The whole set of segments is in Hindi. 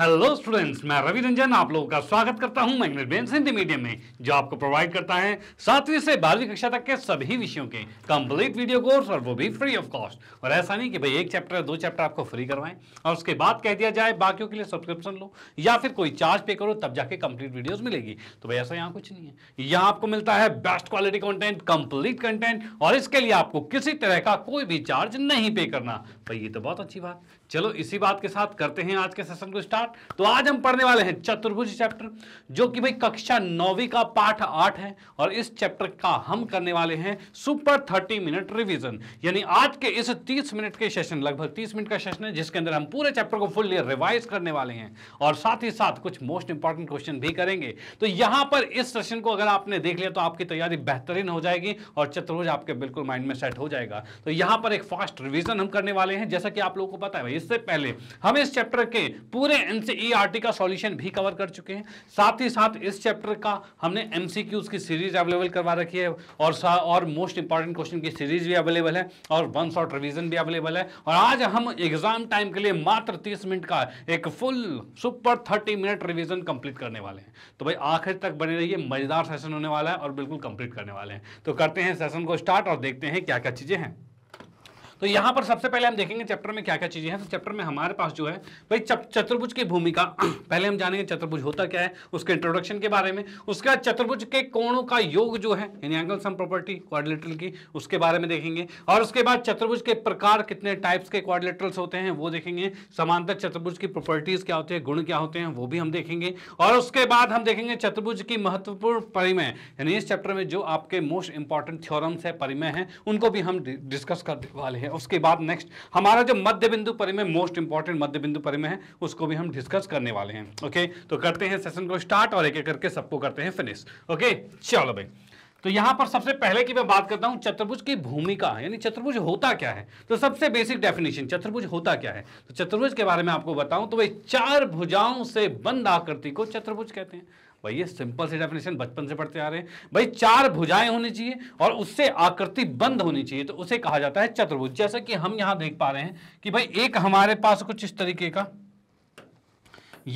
हेलो स्टूडेंट्स मैं रवि रंजन आप लोगों का स्वागत करता हूं मैग्नेट बेंस हिंदी मीडियम में जो आपको प्रोवाइड करता है सातवीं से बारहवीं कक्षा तक के सभी विषयों के कंप्लीट वीडियो कोर्स और वो भी फ्री ऑफ कॉस्ट और ऐसा नहीं कि भाई एक चैप्टर दो चैप्टर आपको फ्री करवाएं और उसके बाद कह दिया जाए बाकियों के लिए सब्सक्रिप्शन लो या फिर कोई चार्ज पे करो तब जाके कंप्लीट वीडियोज मिलेगी तो भाई ऐसा यहाँ कुछ नहीं है यहाँ आपको मिलता है best quality content complete content और इसके लिए आपको किसी तरह का कोई भी चार्ज नहीं पे करना भाई ये तो बहुत अच्छी बात चलो इसी बात के साथ करते हैं आज के सेशन को स्टार्ट तो आज हम पढ़ने वाले हैं चतुर्भुज चैप्टर जो कि भाई कक्षा नौवीं का पाठ आठ है और इस चैप्टर का हम करने वाले हैं सुपर थर्टी मिनट रिविजन यानी आज के इस तीस मिनट के सेशन लगभग तीस मिनट का सेशन है जिसके अंदर हम पूरे चैप्टर को फुल्ली रिवाइज करने वाले हैं और साथ ही साथ कुछ मोस्ट इंपॉर्टेंट क्वेश्चन भी करेंगे तो यहां पर इस सेशन को अगर आपने देख लिया तो आपकी तैयारी बेहतरीन हो जाएगी और चतुर्भुज आपके बिल्कुल माइंड में सेट हो जाएगा तो यहां पर एक फास्ट रिविजन हम करने वाले रहे हैं जैसा कि आप लोगों को पता है इससे पहले हम इस चैप्टर के पूरे एनसीईआरटी e का सॉल्यूशन भी कवर कर चुके हैं साथ ही साथ इस चैप्टर का हमने एमसीक्यूज की सीरीज अवेलेबल करवा रखी है और और मोस्ट इंपॉर्टेंट क्वेश्चन की सीरीज भी अवेलेबल है और वन शॉर्ट रिविजन भी अवेलेबल है और आज हम एग्जाम टाइम के लिए मात्र तीस मिनट का एक full super thirty minute revision complete करने वाले हैं तो भाई आखिर तक बने रहिए मजेदार सेशन होने वाला है और बिल्कुल कंप्लीट करने वाले हैं तो करते हैं सेशन को स्टार्ट और देखते हैं क्या क्या चीजें हैं तो यहाँ पर सबसे पहले हम देखेंगे चैप्टर में क्या क्या चीज़ें हैं तो चैप्टर में हमारे पास जो है भाई चतुर्भुज की भूमिका पहले हम जानेंगे चतुर्भुज होता क्या है उसके इंट्रोडक्शन के बारे में उसके बाद चतुर्भुज के कोणों का योग जो है यानी एंगल सम प्रॉपर्टी क्वाड्रिलेटरल की उसके बारे में देखेंगे और उसके बाद चतुर्भुज के प्रकार कितने टाइप्स के क्वाड्रिलेटरल्स होते हैं वो देखेंगे समांतर चतुर्भुज की प्रॉपर्टीज़ क्या होते हैं गुण क्या होते हैं वो भी हम देखेंगे और उसके बाद हम देखेंगे चतुर्भुज की महत्वपूर्ण परिमय यानी इस चैप्टर में जो आपके मोस्ट इंपॉर्टेंट थ्योरम्स है परिमय है उनको भी हम डिस्कस करने वाले हैं है उसके बाद नेक्स्ट हमारा जो मध्य बिंदु परिमय मोस्ट इंपॉर्टेंट मध्य बिंदु परिमय है उसको भी हम डिस्कस करने वाले हैं ओके तो करते हैं सेशन को स्टार्ट और एक एक करके सबको करते हैं फिनिश ओके चलो भाई तो यहां पर सबसे पहले की मैं बात करता हूं चतुर्भुज की भूमिका यानी चतुर्भुज होता क्या है तो सबसे बेसिक डेफिनेशन चतुर्भुज होता क्या है तो चतुर्भुज के बारे में आपको बताऊं तो वे चार भुजाओं से बंद आकृति को चतुर्भुज कहते हैं भाई ये सिंपल सी डेफिनेशन बचपन से पढ़ते आ रहे हैं भाई चार भुजाएं होनी चाहिए और उससे आकृति बंद होनी चाहिए तो उसे कहा जाता है चतुर्भुज जैसा कि हम यहां देख पा रहे हैं कि भाई एक हमारे पास कुछ इस तरीके का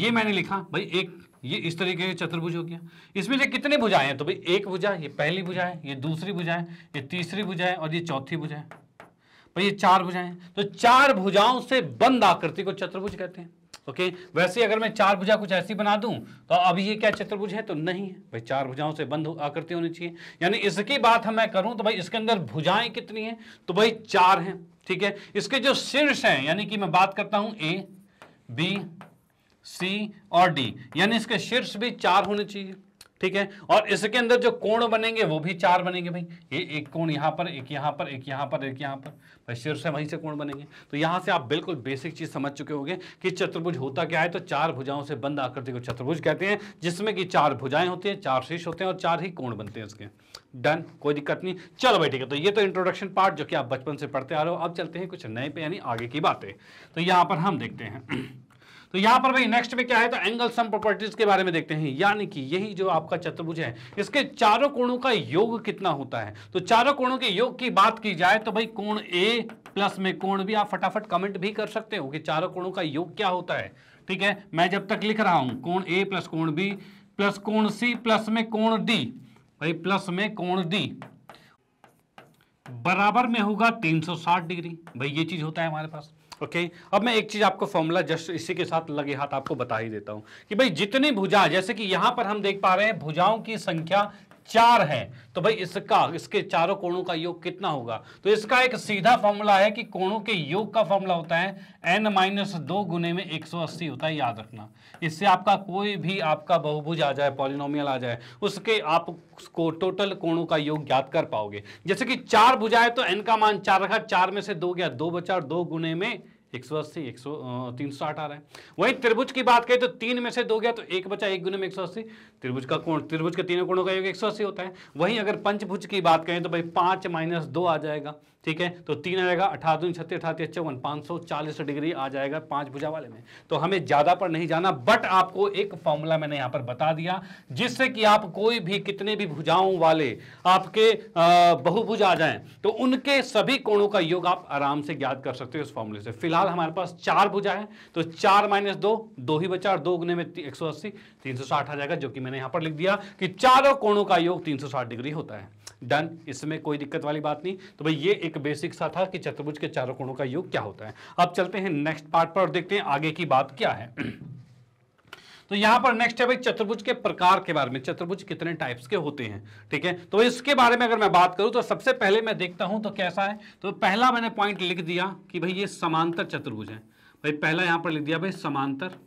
ये मैंने लिखा भाई एक ये इस तरीके के चतुर्भुज हो गया इसमें से कितने भुजाएं हैं तो भाई एक भुजा ये पहली भुजा है ये दूसरी भुजा है ये तीसरी भुजा है और ये चौथी भुजा है भाई ये चार भुजाएं तो चार भुजाओं से बंद आकृति को चतुर्भुज कहते हैं ओके वैसे अगर मैं चार भुजा कुछ ऐसी बना दूं तो अभी ये क्या चतुर्भुज है तो नहीं है भाई चार भुजाओं से बंद आकृति होनी चाहिए यानी इसकी बात हम मैं करूं तो भाई इसके अंदर भुजाएं कितनी हैं तो भाई चार हैं ठीक है इसके जो शीर्ष हैं यानी कि मैं बात करता हूं ए बी सी और डी यानी इसके शीर्ष भी चार होने चाहिए ठीक है और इसके अंदर जो कोण बनेंगे वो भी चार बनेंगे भाई ये एक कोण यहाँ पर एक यहाँ पर एक यहाँ पर एक यहाँ पर शीर शीर्ष से वहीं से कोण बनेंगे तो यहाँ से आप बिल्कुल बेसिक चीज समझ चुके होंगे कि चतुर्भुज होता क्या है तो चार भुजाओं से बंद आकृति को चतुर्भुज कहते हैं जिसमें कि चार भुजाएं होती हैं चार शीर्ष होते हैं और चार ही कोण बनते हैं इसके डन कोई दिक्कत नहीं चलो भाई ठीक है तो ये तो इंट्रोडक्शन पार्ट जो कि आप बचपन से पढ़ते आ रहे हो अब चलते हैं कुछ नए पे यानी आगे की बातें तो यहाँ पर हम देखते हैं तो यहां पर भाई नेक्स्ट में क्या है तो एंगल सम प्रॉपर्टीज के बारे में देखते हैं यानी कि यही जो आपका चतुर्भुज है इसके चारों कोणों का योग कितना होता है तो चारों कोणों के योग की बात की जाए तो भाई कोण ए प्लस में कोण भी आप फटाफट कमेंट भी कर सकते हो कि चारों कोणों का योग क्या होता है ठीक है मैं जब तक लिख रहा हूं कोण ए प्लस कोण बी प्लस कोण सी प्लस में कोण डी भाई प्लस में कोण डी बराबर में होगा 360 डिग्री भाई ये चीज होता है हमारे पास ओके okay? अब मैं एक चीज़ आपको फॉर्मूला जस्ट इसी के साथ लगे हाथ आपको बता ही देता हूँ कि भाई जितनी भुजा जैसे कि यहाँ पर हम देख पा रहे हैं भुजाओं की संख्या चार है तो भाई इसका इसके चारों कोणों का योग कितना होगा तो इसका एक सीधा फॉर्मूला है कि कोणों के योग का फॉर्मूला होता है एन माइनस दो गुने में एक सौ अस्सी होता है याद रखना इससे आपका कोई भी आपका बहुभुज आ जाए पॉलिनोमियल आ जाए उसके आप उसको टोटल कोणों का योग ज्ञात कर पाओगे जैसे कि चार भुजाएं तो एन का मान चार रखा चार में से दो गया दो बचा दो गुने में एक सौ अस्सी एक सौ तीन सौ साठ आ रहा है वहीं त्रिभुज की बात करें तो तीन में से दो गया तो एक बचा एक गुना में एक सौ अस्सी त्रिभुज का कोण त्रिभुज के तीनों कोणों का योग 180 होता है वहीं अगर पंचभुज की बात करें तो भाई पांच माइनस दो आ जाएगा ठीक है तो तीन आएगा अठारह दून छत्तीस अठारह चौवन पांच सौ चालीस डिग्री आ जाएगा पांच भुजा वाले में तो हमें ज़्यादा पर नहीं जाना बट आपको एक फॉर्मूला मैंने यहाँ पर बता दिया जिससे कि आप कोई भी कितने भी भुजाओं वाले आपके बहुभुज आ जाए तो उनके सभी कोणों का योग आप आराम से ज्ञात कर सकते हो उस फॉर्मूले से फिलहाल हमारे पास चार भुजा है तो चार माइनस दो ही बचा और दो गुने में एक सौ अस्सी तीन सौ साठ आ जाएगा जो कि मैंने यहां पर लिख दिया कि चारों कोणों का योग 360 डिग्री होता है डन इसमें कोई दिक्कत वाली बात नहीं तो भाई ये एक बेसिक सा था कि चतुर्भुज के चारों कोणों का योग क्या होता है अब चलते हैं नेक्स्ट पार्ट पर और देखते हैं आगे की बात क्या है तो यहां पर नेक्स्ट है भाई चतुर्भुज के प्रकार के बारे में चतुर्भुज कितने टाइप्स के होते हैं ठीक है तो इसके बारे में अगर मैं बात करूं तो सबसे पहले मैं देखता हूं तो कैसा है तो पहला मैंने पॉइंट लिख दिया कि भाई ये समांतर चतुर्भुज है भाई पहला यहां पर लिख दिया भाई समांतर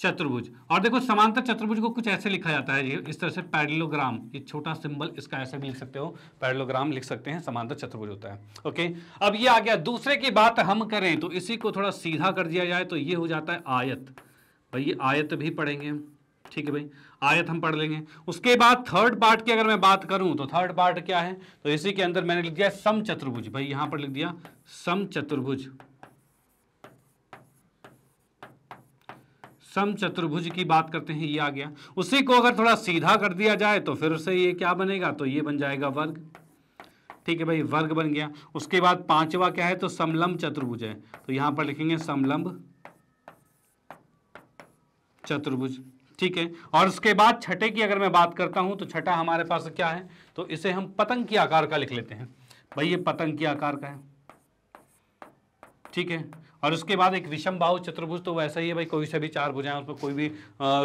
चतुर्भुज और देखो समांतर चतुर्भुज को कुछ ऐसे लिखा जाता है ये इस तरह से पैडलोग्राम ये छोटा सिंबल इसका ऐसे भी लिख सकते हो पैडलोग्राम लिख सकते हैं समांतर चतुर्भुज होता है ओके अब ये आ गया दूसरे की बात हम करें तो इसी को थोड़ा सीधा कर दिया जाए तो ये हो जाता है आयत भाई ये आयत भी पढ़ेंगे ठीक है भाई आयत हम पढ़ लेंगे उसके बाद थर्ड पार्ट की अगर मैं बात करूं तो थर्ड पार्ट क्या है तो इसी के अंदर मैंने लिख दिया सम चतुर्भुज भाई यहां पर लिख दिया सम चतुर्भुज सम चतुर्भुज की बात करते हैं ये आ गया उसी को अगर थोड़ा सीधा कर दिया जाए तो फिर से ये क्या बनेगा तो ये बन जाएगा वर्ग ठीक है भाई वर्ग बन गया उसके बाद पांचवा क्या है तो समलंब चतुर्भुज है तो यहां पर लिखेंगे समलंब चतुर्भुज ठीक है और उसके बाद छठे की अगर मैं बात करता हूं तो छठा हमारे पास क्या है तो इसे हम पतंग की आकार का लिख लेते हैं भाई ये पतंग की आकार का है ठीक है और उसके बाद एक विषम बाहु चतुर्भुज तो वैसा ही है भाई कोई से भी चार भुजाएं उसमें कोई भी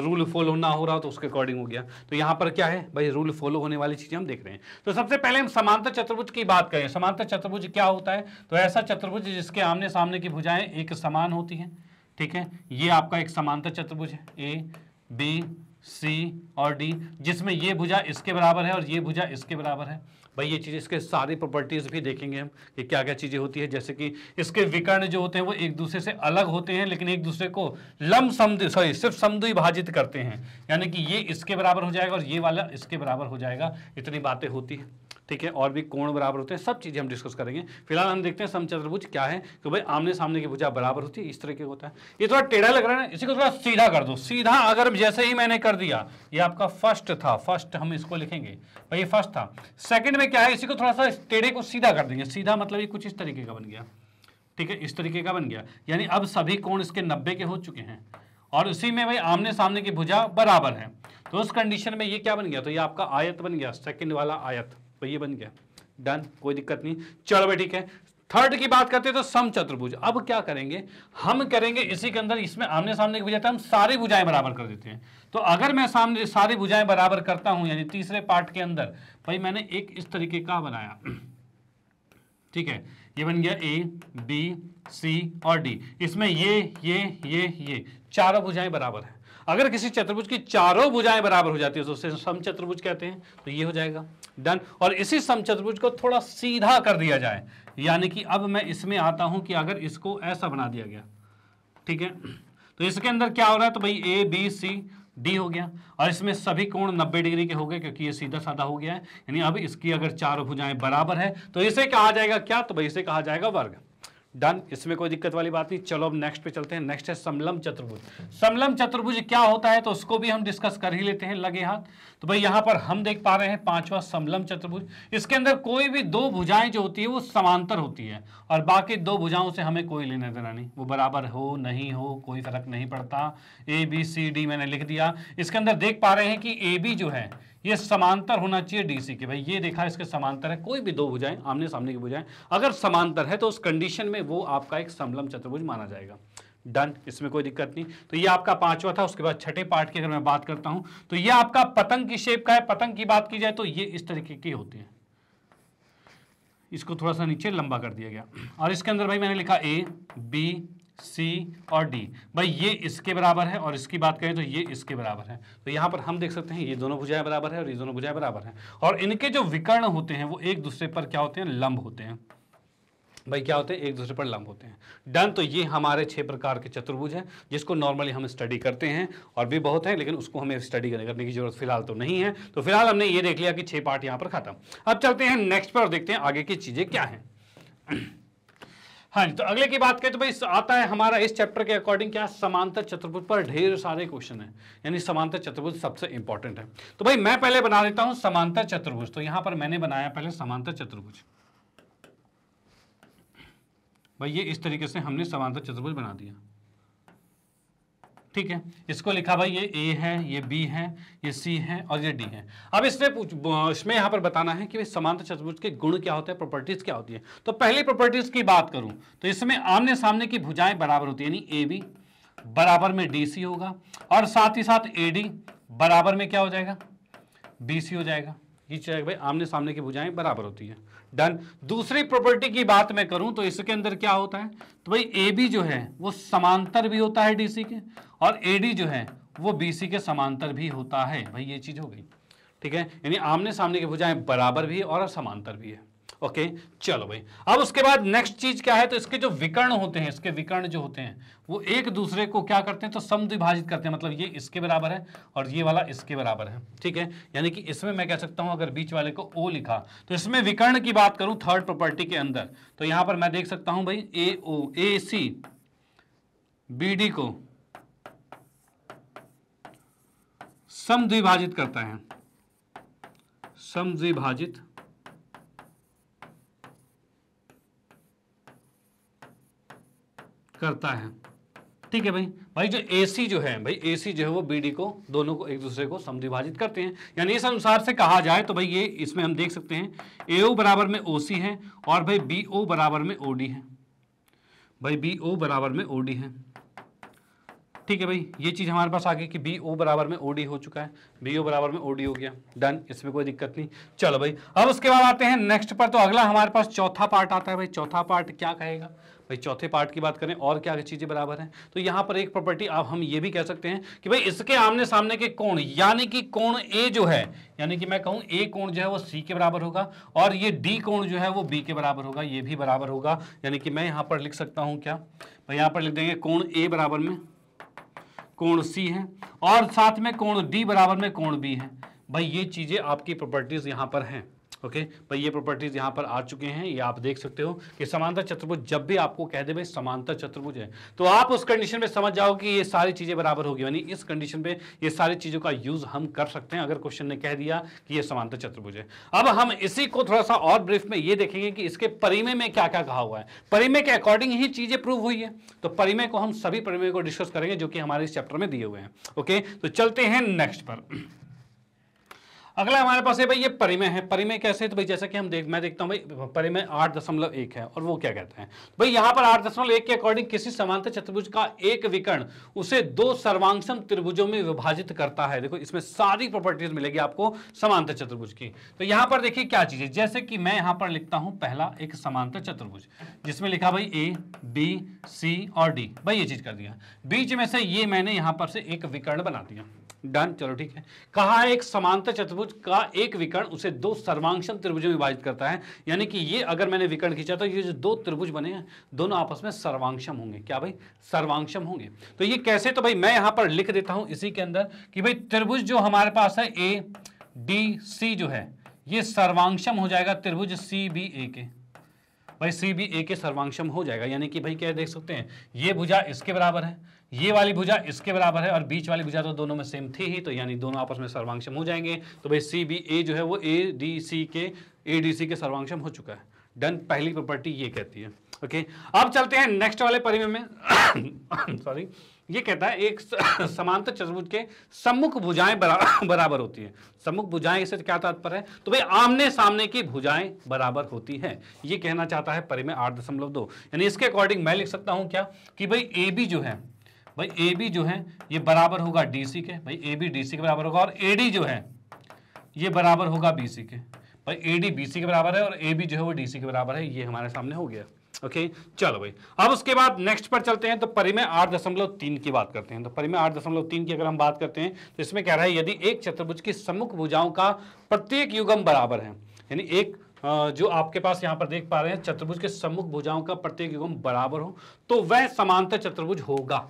रूल फॉलो ना हो रहा तो उसके अकॉर्डिंग हो गया तो यहाँ पर क्या है भाई रूल फॉलो होने वाली चीज़ें हम देख रहे हैं तो सबसे पहले हम समांतर चतुर्भुज की बात करें समांतर चतुर्भुज क्या होता है तो ऐसा चतुर्भुज जिसके आमने सामने की भुजाएं एक समान होती है ठीक है ये आपका एक समांतर चतुर्भुज है ए बी सी और डी जिसमें ये भुजा इसके बराबर है और ये भुजा इसके बराबर है भाई ये चीज़ इसके सारी प्रॉपर्टीज़ भी देखेंगे हम कि क्या क्या चीज़ें होती है जैसे कि इसके विकर्ण जो होते हैं वो एक दूसरे से अलग होते हैं लेकिन एक दूसरे को लम समद सॉरी सिर्फ समद्विभाजित करते हैं यानी कि ये इसके बराबर हो जाएगा और ये वाला इसके बराबर हो जाएगा इतनी बातें होती है ठीक है और भी कोण बराबर होते हैं सब चीज़ें हम डिस्कस करेंगे फिलहाल हम देखते हैं समचतुर्भुज क्या है कि भाई आमने सामने की भुजा बराबर होती है इस तरह के होता है ये थोड़ा टेढ़ा लग रहा है ना इसी को थोड़ा सीधा कर दो सीधा अगर जैसे ही मैंने कर दिया या आपका फर्स्ट था फर्स्ट हम इसको लिखेंगे भाई फर्स्ट था सेकंड में क्या है इसी को थोड़ा सा टेढ़े को सीधा कर देंगे सीधा मतलब ये कुछ इस तरीके का बन गया ठीक है इस तरीके का बन गया यानी अब सभी कोण इसके नब्बे के हो चुके हैं और उसी में भाई आमने सामने की भुजा बराबर है तो उस कंडीशन में ये क्या बन गया तो ये आपका आयत बन गया सेकंड वाला आयत तो ये बन गया डन कोई दिक्कत नहीं चलो भाई ठीक है थर्ड की बात करते हैं तो सम चतुर्भुज अब क्या करेंगे हम करेंगे इसी के अंदर इसमें आमने सामने की बुझाते तो हम सारी भुजाएं बराबर कर देते हैं तो अगर मैं सामने सारी भुजाएं बराबर करता हूं यानी तीसरे पार्ट के अंदर भाई मैंने एक इस तरीके का बनाया ठीक है ये बन गया ए बी सी और डी इसमें ये ये ये ये चारों भुजाएं बराबर है अगर किसी चतुर्भुज की चारों भुजाएं बराबर हो जाती है तो उसे सम चतुर्भुज कहते हैं तो ये हो जाएगा डन और इसी सम चतुर्भुज को थोड़ा सीधा कर दिया जाए यानी कि अब मैं इसमें आता हूँ कि अगर इसको ऐसा बना दिया गया ठीक है तो इसके अंदर क्या हो रहा है तो भाई ए बी सी डी हो गया और इसमें सभी कोण 90 डिग्री के हो गए क्योंकि ये सीधा साधा हो गया है यानी अब इसकी अगर चार भुजाएं बराबर है तो इसे कहा जाएगा क्या तो भाई इसे कहा जाएगा वर्ग डन इसमें कोई दिक्कत वाली बात नहीं चलो अब नेक्स्ट पे चलते हैं नेक्स्ट है समलम चतुर्भुज समलम चतुर्भुज क्या होता है तो उसको भी हम डिस्कस कर ही लेते हैं लगे हाथ तो भाई यहाँ पर हम देख पा रहे हैं पांचवा समलम चतुर्भुज इसके अंदर कोई भी दो भुजाएं जो होती है वो समांतर होती है और बाकी दो भुजाओं से हमें कोई लेना देना नहीं वो बराबर हो नहीं हो कोई फर्क नहीं पड़ता ए बी सी डी मैंने लिख दिया इसके अंदर देख पा रहे हैं कि ए बी जो है ये समांतर होना चाहिए डीसी के भाई ये रेखा इसके समांतर है कोई भी दो भुजाएं आमने सामने की भुजाएं अगर समांतर है तो उस कंडीशन में वो आपका एक समलम चतुर्भुज माना जाएगा डन इसमें कोई दिक्कत नहीं तो ये आपका पांचवा था उसके बाद छठे पार्ट की अगर मैं बात करता हूं तो ये आपका पतंग की शेप का है पतंग की बात की जाए तो ये इस तरीके की होती है इसको थोड़ा सा नीचे लंबा कर दिया गया और इसके अंदर भाई मैंने लिखा ए बी सी और डी भाई ये इसके बराबर है और इसकी बात करें तो ये इसके बराबर है तो यहाँ पर हम देख सकते हैं ये दोनों भुजाएं बराबर है और ये दोनों भुजाएं बराबर हैं और इनके जो विकर्ण होते हैं वो एक दूसरे पर क्या होते हैं लंब होते हैं भाई क्या होते हैं एक दूसरे पर लंब होते हैं डन तो ये हमारे छह प्रकार के चतुर्भुज हैं जिसको नॉर्मली हम स्टडी करते हैं और भी बहुत हैं लेकिन उसको हमें स्टडी करने की जरूरत फिलहाल तो नहीं है तो फिलहाल हमने ये देख लिया कि छह पार्ट यहाँ पर खत्म अब चलते हैं नेक्स्ट पर और देखते हैं आगे की चीज़ें क्या हैं हाँ तो अगले की बात करें तो भाई आता है हमारा इस चैप्टर के अकॉर्डिंग क्या समांतर चतुर्भुज पर ढेर सारे क्वेश्चन है यानी समांतर चतुर्भुज सबसे इंपॉर्टेंट है तो भाई मैं पहले बना देता हूं समांतर चतुर्भुज तो यहां पर मैंने बनाया पहले समांतर चतुर्भुज भाई ये इस तरीके से हमने समांतर चतुर्भुज बना दिया ठीक है इसको लिखा भाई ये ए है ये बी है ये सी है और ये डी है अब इसने पूछ इसमें यहाँ पर बताना है कि भाई समांतर चतुर्भुज के गुण क्या होते हैं प्रॉपर्टीज क्या होती है तो पहली प्रॉपर्टीज की बात करूं तो इसमें आमने सामने की भुजाएं बराबर होती है यानी ए बी बराबर में डी सी होगा और साथ ही साथ ए डी बराबर में क्या हो जाएगा बी सी हो जाएगा खींचे भाई आमने सामने की भुजाएं बराबर होती है डन दूसरी प्रॉपर्टी की बात मैं करूं तो इसके अंदर क्या होता है तो भाई ए बी जो है वो समांतर भी होता है डीसी के और ए डी जो है वो बीसी के समांतर भी होता है भाई ये चीज़ हो गई ठीक है यानी आमने सामने की भुजाएं बराबर भी है और समांतर भी है ओके चलो भाई अब उसके बाद नेक्स्ट चीज क्या है तो इसके जो विकर्ण होते हैं इसके विकर्ण जो होते हैं वो एक दूसरे को क्या करते हैं तो समद्विभाजित करते हैं मतलब ये इसके बराबर है और ये वाला इसके बराबर है ठीक है यानी कि इसमें मैं कह सकता हूं अगर बीच वाले को ओ लिखा तो इसमें विकर्ण की बात करूं थर्ड प्रॉपर्टी के अंदर तो यहां पर मैं देख सकता हूं भाई ए ओ ए सी बी डी को समद्विभाजित करता है समद्विभाजित करता है ठीक है भाई भाई जो ए जो है भाई ए जो है वो बी को दोनों को एक दूसरे को समिभाजित करते हैं यानी इस अनुसार से कहा जाए तो भाई ये इसमें हम देख सकते हैं ए बराबर में ओ है और भाई बी बराबर में ओ है भाई बी बराबर में ओ है ठीक है भाई ये चीज़ हमारे पास आ गई कि बी ओ बराबर में ओ डी हो चुका है बी ओ बराबर में ओ डी हो गया डन इसमें कोई दिक्कत नहीं चलो भाई अब उसके बाद आते हैं नेक्स्ट पर तो अगला हमारे पास चौथा पार्ट आता है भाई चौथा पार्ट क्या कहेगा भाई चौथे पार्ट की बात करें और क्या क्या चीज़ें बराबर हैं तो यहाँ पर एक प्रॉपर्टी आप हम ये भी कह सकते हैं कि भाई इसके आमने सामने के कोण यानी कि कोण ए जो है यानी कि मैं कहूँ ए कोण जो है वो सी के बराबर होगा और ये डी कोण जो है वो बी के बराबर होगा ये भी बराबर होगा यानी कि मैं यहाँ पर लिख सकता हूँ क्या भाई यहाँ पर लिख देंगे कोण ए बराबर में कोण सी है और साथ में कोण डी बराबर में कोण बी है भाई ये चीज़ें आपकी प्रॉपर्टीज़ यहां पर हैं ओके पर ये प्रॉपर्टीज यहाँ पर आ चुके हैं ये आप देख सकते हो कि समांतर चतुर्भुज जब भी आपको कह दे भाई समांतर चतुर्भुज है तो आप उस कंडीशन में समझ जाओ कि ये सारी चीज़ें बराबर होगी यानी इस कंडीशन पे ये सारी चीज़ों का यूज़ हम कर सकते हैं अगर क्वेश्चन ने कह दिया कि ये समांतर चतुर्भुज है अब हम इसी को थोड़ा सा और ब्रीफ में ये देखेंगे कि इसके परिमय में क्या क्या कहा हुआ है परिमय के अकॉर्डिंग ही चीज़ें प्रूव हुई है तो परिमय को हम सभी परिमय को डिस्कस करेंगे जो कि हमारे इस चैप्टर में दिए हुए हैं ओके तो चलते हैं नेक्स्ट पर अगला हमारे पास है भाई ये परिमय है परिमय कैसे है तो भाई जैसा कि हम देख मैं देखता हूँ भाई परिमय आठ दशमलव एक है और वो क्या कहते हैं तो भाई यहाँ पर आठ दशमलव एक के अकॉर्डिंग किसी समांतर चतुर्भुज का एक विकर्ण उसे दो सर्वांगसम त्रिभुजों में विभाजित करता है देखो इसमें सारी प्रॉपर्टीज मिलेगी आपको समांतर चतुर्भुज की तो यहाँ पर देखिए क्या चीज है जैसे कि मैं यहाँ पर लिखता हूँ पहला एक समांतर चतुर्भुज जिसमें लिखा भाई ए बी सी और डी भाई ये चीज कर दिया बीच में से ये मैंने यहाँ पर से एक विकर्ण बना दिया डन चलो ठीक है कहा एक समांतर चतुर्भुज का एक विकर्ण उसे दो सर्वांगक्षम त्रिभुजों में विभाजित करता है यानी कि ये अगर मैंने विकर्ण खींचा तो ये जो दो त्रिभुज बने हैं दोनों आपस में सर्वांगक्षम होंगे क्या भाई सर्वांगक्षम होंगे तो ये कैसे तो भाई मैं यहां पर लिख देता हूं इसी के अंदर कि भाई त्रिभुज जो हमारे पास है ए डी सी जो है ये सर्वांगक्षम हो जाएगा त्रिभुज सी बी ए के भाई सी बी ए के सर्वांगक्षम हो जाएगा यानी कि भाई क्या देख सकते हैं ये भुजा इसके बराबर है ये वाली भुजा इसके बराबर है और बीच वाली भुजा तो दोनों में सेम थी ही तो यानी दोनों आपस में सर्वांगक्षम हो जाएंगे तो भाई सी बी ए जो है वो ए डी सी के ए डी सी के सर्वांगक्षम हो चुका है डन पहली प्रॉपर्टी ये कहती है ओके अब चलते हैं नेक्स्ट वाले परिमय में सॉरी ये कहता है एक समांतर चतुर्भुज के सम्मुख भुजाएं बराबर होती है सम्मुख भुजाएं इससे क्या तात्पर्य है तो भाई आमने सामने की भुजाएं बराबर होती हैं ये कहना चाहता है परिमय आठ दशमलव दो यानी इसके अकॉर्डिंग मैं लिख सकता हूं क्या कि भाई ए बी जो है भाई ए बी जो है ये बराबर होगा डी सी के भाई ए बी डी सी के बराबर होगा और ए डी जो है ये बराबर होगा बी सी के भाई ए डी बी सी के बराबर है और ए बी जो है वो डी सी के बराबर है ये हमारे सामने हो गया ओके okay, चलो भाई अब उसके बाद नेक्स्ट पर चलते हैं तो परिमेय आठ दशमलव तीन की बात करते हैं तो परिमेय आठ दशमलव तीन की अगर हम बात करते हैं तो इसमें कह रहा है यदि एक चतुर्भुज की सम्मुख भुजाओं का प्रत्येक युगम बराबर है यानी एक जो आपके पास यहां पर देख पा रहे हैं चतुर्भुज के सम्मुख भुजाओं का प्रत्येक युगम बराबर हो तो वह समांतर चतुर्भुज होगा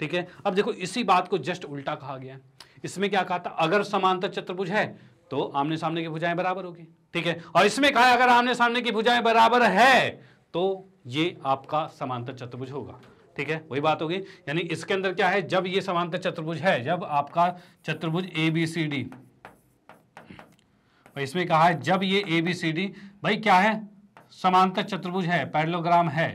ठीक है अब देखो इसी बात को जस्ट उल्टा कहा गया इसमें क्या कहा था अगर समांतर चतुर्भुज है तो आमने सामने की भुजाएं बराबर होगी ठीक है और इसमें कहा अगर आमने सामने की भुजाएं बराबर है तो ये आपका समांतर चतुर्भुज होगा ठीक है वही बात होगी यानी इसके अंदर क्या है जब ये समांतर चतुर्भुज है जब आपका चतुर्भुज ए बी सी डी इसमें कहा है जब ये ए बी सी डी भाई क्या है समांतर चतुर्भुज है पैरलोग्राम है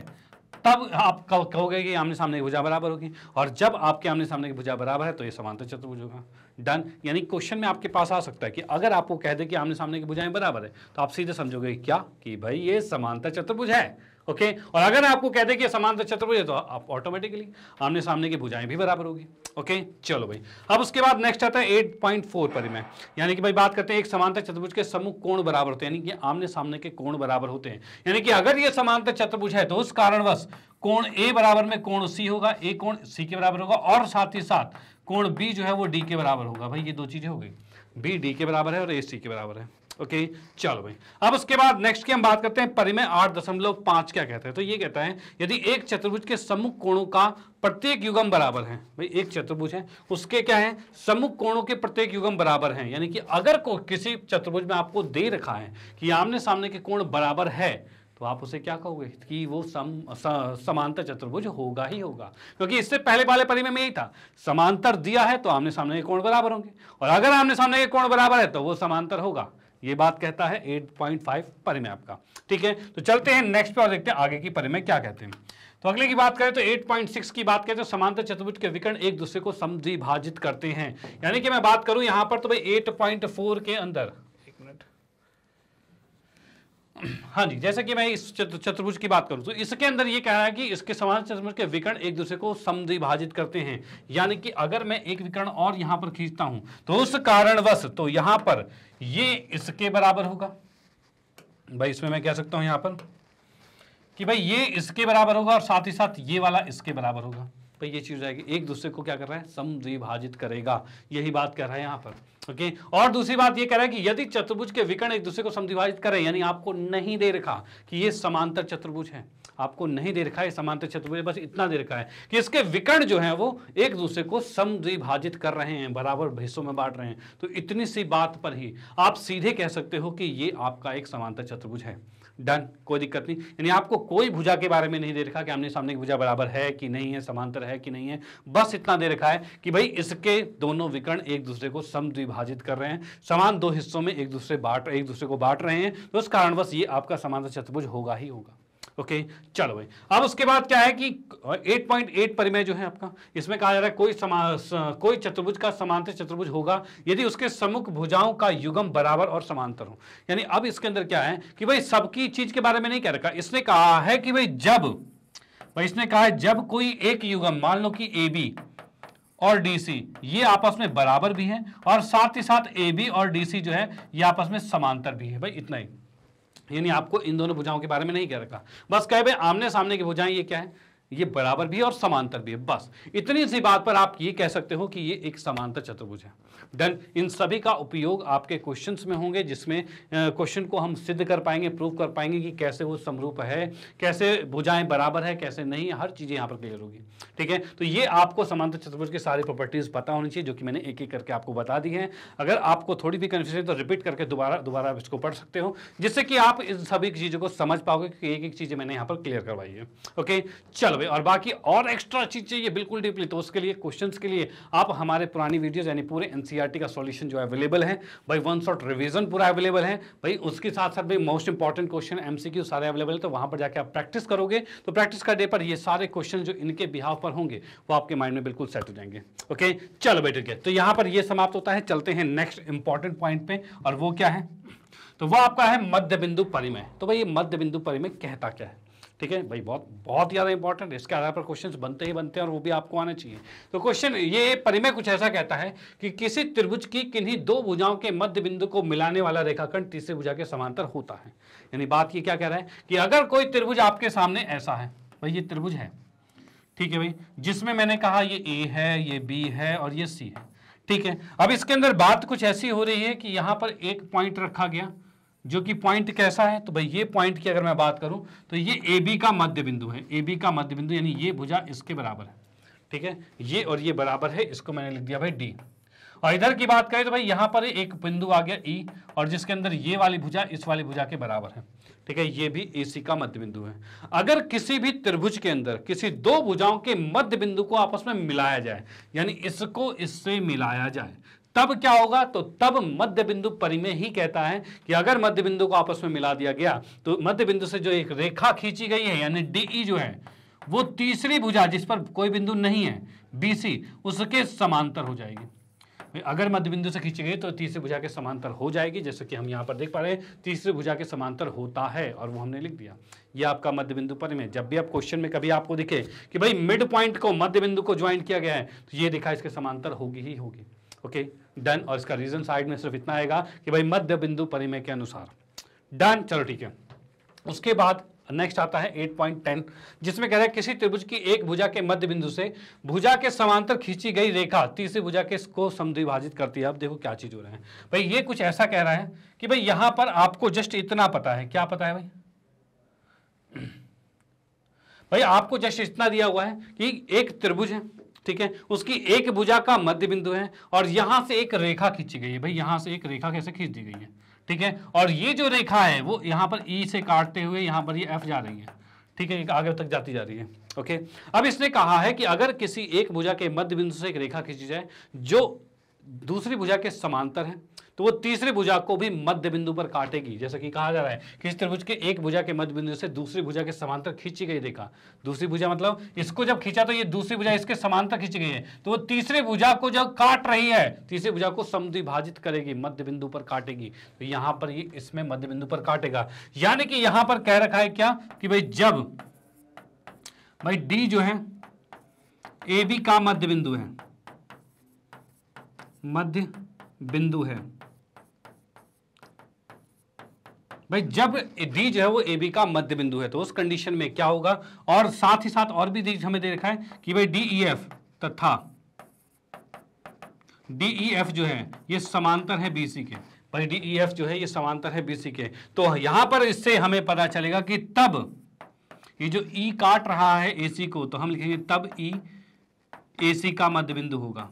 तब आप कहोगे कि आमने सामने की भुजा बराबर होगी और जब आपके आमने सामने की भुजा बराबर है तो ये समांतर चतुर्भुज होगा डन यानी क्वेश्चन में आपके पास आ सकता है कि अगर आपको कह दे कि आमने सामने की भुजाएं बराबर है तो आप सीधे समझोगे क्या कि भाई ये समांतर चतुर्भुज है ओके और अगर आपको कह दे कि समान चतुर्भुज है तो आप ऑटोमेटिकली आमने सामने की भुजाएं भी बराबर होगी ओके चलो भाई अब उसके बाद नेक्स्ट आता है 8.4 में यानी कि भाई बात करते हैं एक समांतर चतुर्भुज के समूह कोण बराबर होते हैं यानी कि आमने सामने के कोण बराबर होते हैं यानी कि अगर ये समांतर चतुर्भुज है तो उस कारणवश कोण ए बराबर में कोण सी होगा ए कोण सी के बराबर होगा और साथ ही साथ कोण बी जो है वो डी के बराबर होगा भाई ये दो चीजें हो गई बी डी के बराबर है और ए सी के बराबर है ओके चलो भाई अब उसके बाद नेक्स्ट की हम बात करते हैं परिमय आठ दशमलव पांच क्या कहते हैं तो ये कहता है यदि एक चतुर्भुज के सम्मुख कोणों का प्रत्येक युगम बराबर है भाई एक चतुर्भुज है उसके क्या है सम्मुख कोणों के प्रत्येक युगम बराबर है यानी कि अगर को किसी चतुर्भुज में आपको दे रखा है कि आमने सामने के कोण बराबर है तो आप उसे क्या कहोगे कि वो सम समांतर चतुर्भुज होगा ही होगा क्योंकि इससे पहले वाले परिमेय में यही था समांतर दिया है तो आमने सामने के कोण बराबर होंगे और अगर आमने सामने के कोण बराबर है तो वो समांतर होगा ये बात कहता है 8.5 परिमय आपका ठीक है तो चलते हैं नेक्स्ट पे और देखते हैं आगे की परिमय क्या कहते हैं तो अगले की बात करें तो 8.6 की बात करें तो समांतर चतुर्भुज के विकर्ण एक दूसरे को भाजित करते हैं यानी कि मैं बात करूं यहां पर तो भाई 8.4 के अंदर हाँ जी जैसे कि मैं इस चतुर्भुज की बात करूं तो इसके अंदर ये कह रहा है कि इसके समान चतुर्भुज के विकर्ण एक दूसरे को समद्विभाजित करते हैं यानी कि अगर मैं एक विकर्ण और यहां पर खींचता हूं तो उस कारणवश तो यहां पर ये इसके बराबर होगा भाई इसमें मैं कह सकता हूं यहां पर कि भाई ये इसके बराबर होगा और साथ ही साथ ये वाला इसके बराबर होगा तो ये चीज़ आएगी एक दूसरे को क्या कर रहा है समद्विभाजित करेगा यही बात कर रहा है यहाँ पर ओके और दूसरी बात ये कह रहा है कि यदि चतुर्भुज के विकर्ण एक दूसरे को समद्विभाजित करें यानी आपको नहीं दे रखा कि ये समांतर चतुर्भुज है आपको नहीं दे रखा है समांतर चतुर्भुज बस इतना दे रखा है कि इसके विकर्ण जो है वो एक दूसरे को समद्विभाजित कर रहे हैं बराबर हिस्सों में बांट रहे हैं तो इतनी सी बात पर ही आप सीधे कह सकते हो कि ये आपका एक समांतर चतुर्भुज है डन कोई दिक्कत नहीं यानी आपको कोई भुजा के बारे में नहीं दे रखा कि आमने सामने की भुजा बराबर है कि नहीं है समांतर है कि नहीं है बस इतना दे रखा है कि भाई इसके दोनों विकर्ण एक दूसरे को समद्विभाजित कर रहे हैं समान दो हिस्सों में एक दूसरे बांट एक दूसरे को बांट रहे हैं तो उस कारणवश ये आपका समांतर चतुर्भुज होगा ही होगा ओके चलो भाई अब उसके बाद क्या है कि 8.8 परिमेय जो है आपका इसमें कहा जा रहा है कोई समा कोई चतुर्भुज का समांतर चतुर्भुज होगा यदि उसके समुख भुजाओं का युगम बराबर और समांतर हो यानी अब इसके अंदर क्या है कि भाई सबकी चीज के बारे में नहीं कह रखा इसने कहा है कि भाई जब भाई इसने कहा है जब कोई एक युगम मान लो कि ए बी और डीसी ये आपस में बराबर भी है और साथ ही साथ ए बी और डीसी जो है ये आपस में समांतर भी है भाई इतना ही यानी आपको इन दोनों भुजाओं के बारे में नहीं कह रखा बस कह भाई आमने सामने की भुजाएं ये क्या है ये बराबर भी है और समांतर भी है बस इतनी सी बात पर आप ये कह सकते हो कि ये एक समांतर चतुर्भुज है डन इन सभी का उपयोग आपके क्वेश्चन में होंगे जिसमें क्वेश्चन को हम सिद्ध कर पाएंगे प्रूव कर पाएंगे कि कैसे वो समरूप है कैसे भुजाएं बराबर है कैसे नहीं हर चीज़ें यहाँ पर क्लियर होगी ठीक है तो ये आपको समांतर चतुर्भुज की सारी प्रॉपर्टीज़ पता होनी चाहिए जो कि मैंने एक एक करके आपको बता दी है अगर आपको थोड़ी भी कन्फ्यूजन तो रिपीट करके दोबारा दोबारा इसको पढ़ सकते हो जिससे कि आप इन सभी चीज़ों को समझ पाओगे क्योंकि एक एक चीज़ें मैंने यहाँ पर क्लियर करवाई है ओके चलो भाई और बाकी और एक्स्ट्रा चीज़ चाहिए बिल्कुल डीपली तो उसके लिए क्वेश्चन के लिए आप हमारे पुरानी वीडियोज यानी पूरे एनसीआर सीआरटी का सॉल्यूशन जो अवेलेबल है भाई वन शॉट रिवीजन पूरा अवेलेबल है भाई उसके साथ साथ भाई मोस्ट इंपॉर्टेंट क्वेश्चन एमसीक्यू सारे अवेलेबल है तो वहां पर जाकर आप प्रैक्टिस करोगे तो प्रैक्टिस का डे पर ये सारे क्वेश्चन जो इनके बिहाव पर होंगे वो आपके माइंड में बिल्कुल सेट हो जाएंगे ओके चलो भाई के तो यहां पर यह समाप्त होता है चलते हैं नेक्स्ट इंपॉर्टेंट पॉइंट पे और वो क्या है तो वह आपका है मध्य बिंदु परिमय तो भाई ये मध्य बिंदु परिमय कहता क्या है ठीक है भाई बहुत बहुत ज़्यादा इंपॉर्टेंट है इसके आधार पर क्वेश्चंस बनते ही बनते हैं और वो भी आपको आने चाहिए तो क्वेश्चन ये परिमय कुछ ऐसा कहता है कि किसी त्रिभुज की किन्हीं दो भुजाओं के मध्य बिंदु को मिलाने वाला रेखाखंड तीसरे भुजा के समांतर होता है यानी बात ये क्या कह रहा है कि अगर कोई त्रिभुज आपके सामने ऐसा है भाई ये त्रिभुज है ठीक है भाई जिसमें मैंने कहा ये ए है ये बी है और ये सी है ठीक है अब इसके अंदर बात कुछ ऐसी हो रही है कि यहाँ पर एक पॉइंट रखा गया जो कि पॉइंट कैसा है तो भाई ये पॉइंट की अगर मैं बात करूं तो ये ए बी का मध्य बिंदु है ए बी का मध्य बिंदु यानी ये भुजा इसके बराबर है ठीक है ये और ये बराबर है इसको मैंने लिख दिया भाई डी और इधर की बात करें तो भाई यहाँ पर एक बिंदु आ गया ई e, और जिसके अंदर ये वाली भुजा इस वाली भुजा के बराबर है ठीक है ये भी ए का मध्य बिंदु है अगर किसी भी त्रिभुज के अंदर किसी दो भुजाओं के मध्य बिंदु को आपस में मिलाया जाए यानी इसको इससे मिलाया जाए तब क्या होगा तो तब मध्य बिंदु परिमेय ही कहता है कि अगर मध्य बिंदु को आपस में मिला दिया गया तो मध्य बिंदु से जो एक रेखा खींची गई है यानी डी जो है वो तीसरी भुजा जिस पर कोई बिंदु नहीं है बी उसके समांतर हो जाएगी अगर मध्य बिंदु से खींची गई तो तीसरी भुजा के समांतर हो जाएगी जैसे कि हम यहाँ पर देख पा रहे हैं तीसरी भुजा के समांतर होता है और वो हमने लिख दिया ये आपका मध्य बिंदु पर में जब भी आप क्वेश्चन में कभी आपको दिखे कि भाई मिड पॉइंट को मध्य बिंदु को ज्वाइन किया गया है तो ये रेखा इसके समांतर होगी ही होगी ओके डन और इसका रीजन साइड में सिर्फ इतना आएगा कि भाई मध्य बिंदु परिमेय के अनुसार डन चलो ठीक है उसके बाद नेक्स्ट आता है 8.10 जिसमें कह रहा है किसी त्रिभुज की एक भुजा के मध्य बिंदु से भुजा के समांतर खींची गई रेखा तीसरी भुजा के को समद्विभाजित करती है अब देखो क्या चीज़ हो रहा है भाई ये कुछ ऐसा कह रहा है कि भाई यहां पर आपको जस्ट इतना पता है क्या पता है भाई भाई आपको जस्ट इतना दिया हुआ है कि एक त्रिभुज है ठीक है उसकी एक भुजा का मध्य बिंदु है और यहां से एक रेखा खींची गई है भाई यहां से एक रेखा कैसे खींच दी गई है ठीक है और ये जो रेखा है वो यहां पर ई e से काटते हुए यहां पर ये एफ जा रही है ठीक है आगे तक जाती जा रही है ओके अब इसने कहा है कि अगर किसी एक भुजा के मध्य बिंदु से एक रेखा खींची जाए जो दूसरी भुजा के समांतर है तो वो तीसरी भुजा को भी मध्य बिंदु पर काटेगी जैसा कि कहा जा रहा है कि इस त्रिभुज के एक भुजा के मध्य बिंदु से दूसरी भुजा के समांतर खींची गई देखा दूसरी भुजा मतलब इसको जब खींचा तो ये दूसरी भुजा इसके समांतर खींची गई है तो वो तीसरी भुजा को जब काट रही है तीसरी भुजा को समिभाजित करेगी मध्य बिंदु पर काटेगी तो यहां पर ये इसमें मध्य बिंदु पर काटेगा यानी कि यहां पर कह रखा है क्या कि भाई जब भाई डी जो है ए बी का मध्य बिंदु है मध्य बिंदु है भाई जब डी जो है वो ए बी का मध्य बिंदु है तो उस कंडीशन में क्या होगा और साथ ही साथ और भी डी हमें दे रखा है कि भाई डी ई एफ तथा डी ई एफ जो है ये समांतर है बी सी के भाई डी ई एफ जो है ये समांतर है बी सी के तो यहां पर इससे हमें पता चलेगा कि तब ये जो ई e काट रहा है ए सी को तो हम लिखेंगे तब ई e, ए सी का मध्य बिंदु होगा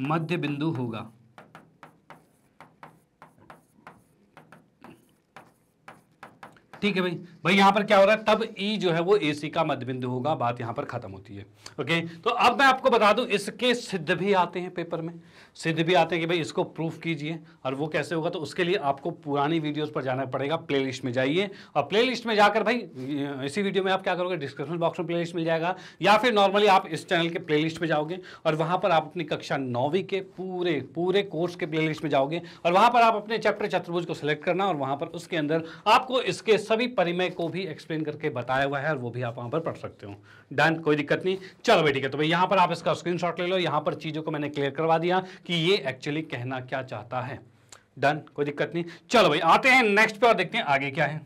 मध्य बिंदु होगा ठीक है भाई भाई यहाँ पर क्या हो रहा है तब ई e जो है वो ए सी का मध्य बिंदु होगा बात यहाँ पर खत्म होती है ओके तो अब मैं आपको बता दूं इसके सिद्ध भी आते हैं पेपर में सिद्ध भी आते हैं कि भाई इसको प्रूफ कीजिए और वो कैसे होगा तो उसके लिए आपको पुरानी वीडियोस पर जाना पड़ेगा प्लेलिस्ट में जाइए और प्ले में जाकर भाई इसी वीडियो में आप क्या करोगे डिस्क्रिप्शन बॉक्स में प्ले मिल जाएगा या फिर नॉर्मली आप इस चैनल के प्ले में जाओगे और वहाँ पर आप अपनी कक्षा नौवीं के पूरे पूरे कोर्स के प्ले में जाओगे और वहाँ पर आप अपने चैप्टर चतुर्भुज को सिलेक्ट करना और वहाँ पर उसके अंदर आपको इसके सभी परिमय को भी एक्सप्लेन करके बताया हुआ है और वो भी आप वहाँ पर पढ़ सकते हो डन कोई दिक्कत नहीं चलो भाई ठीक है तो भाई यहाँ पर आप इसका स्क्रीन ले लो यहाँ पर चीज़ों को मैंने क्लियर करवा दिया कि ये एक्चुअली कहना क्या चाहता है डन कोई दिक्कत नहीं चलो भाई आते हैं नेक्स्ट पे और देखते हैं आगे क्या है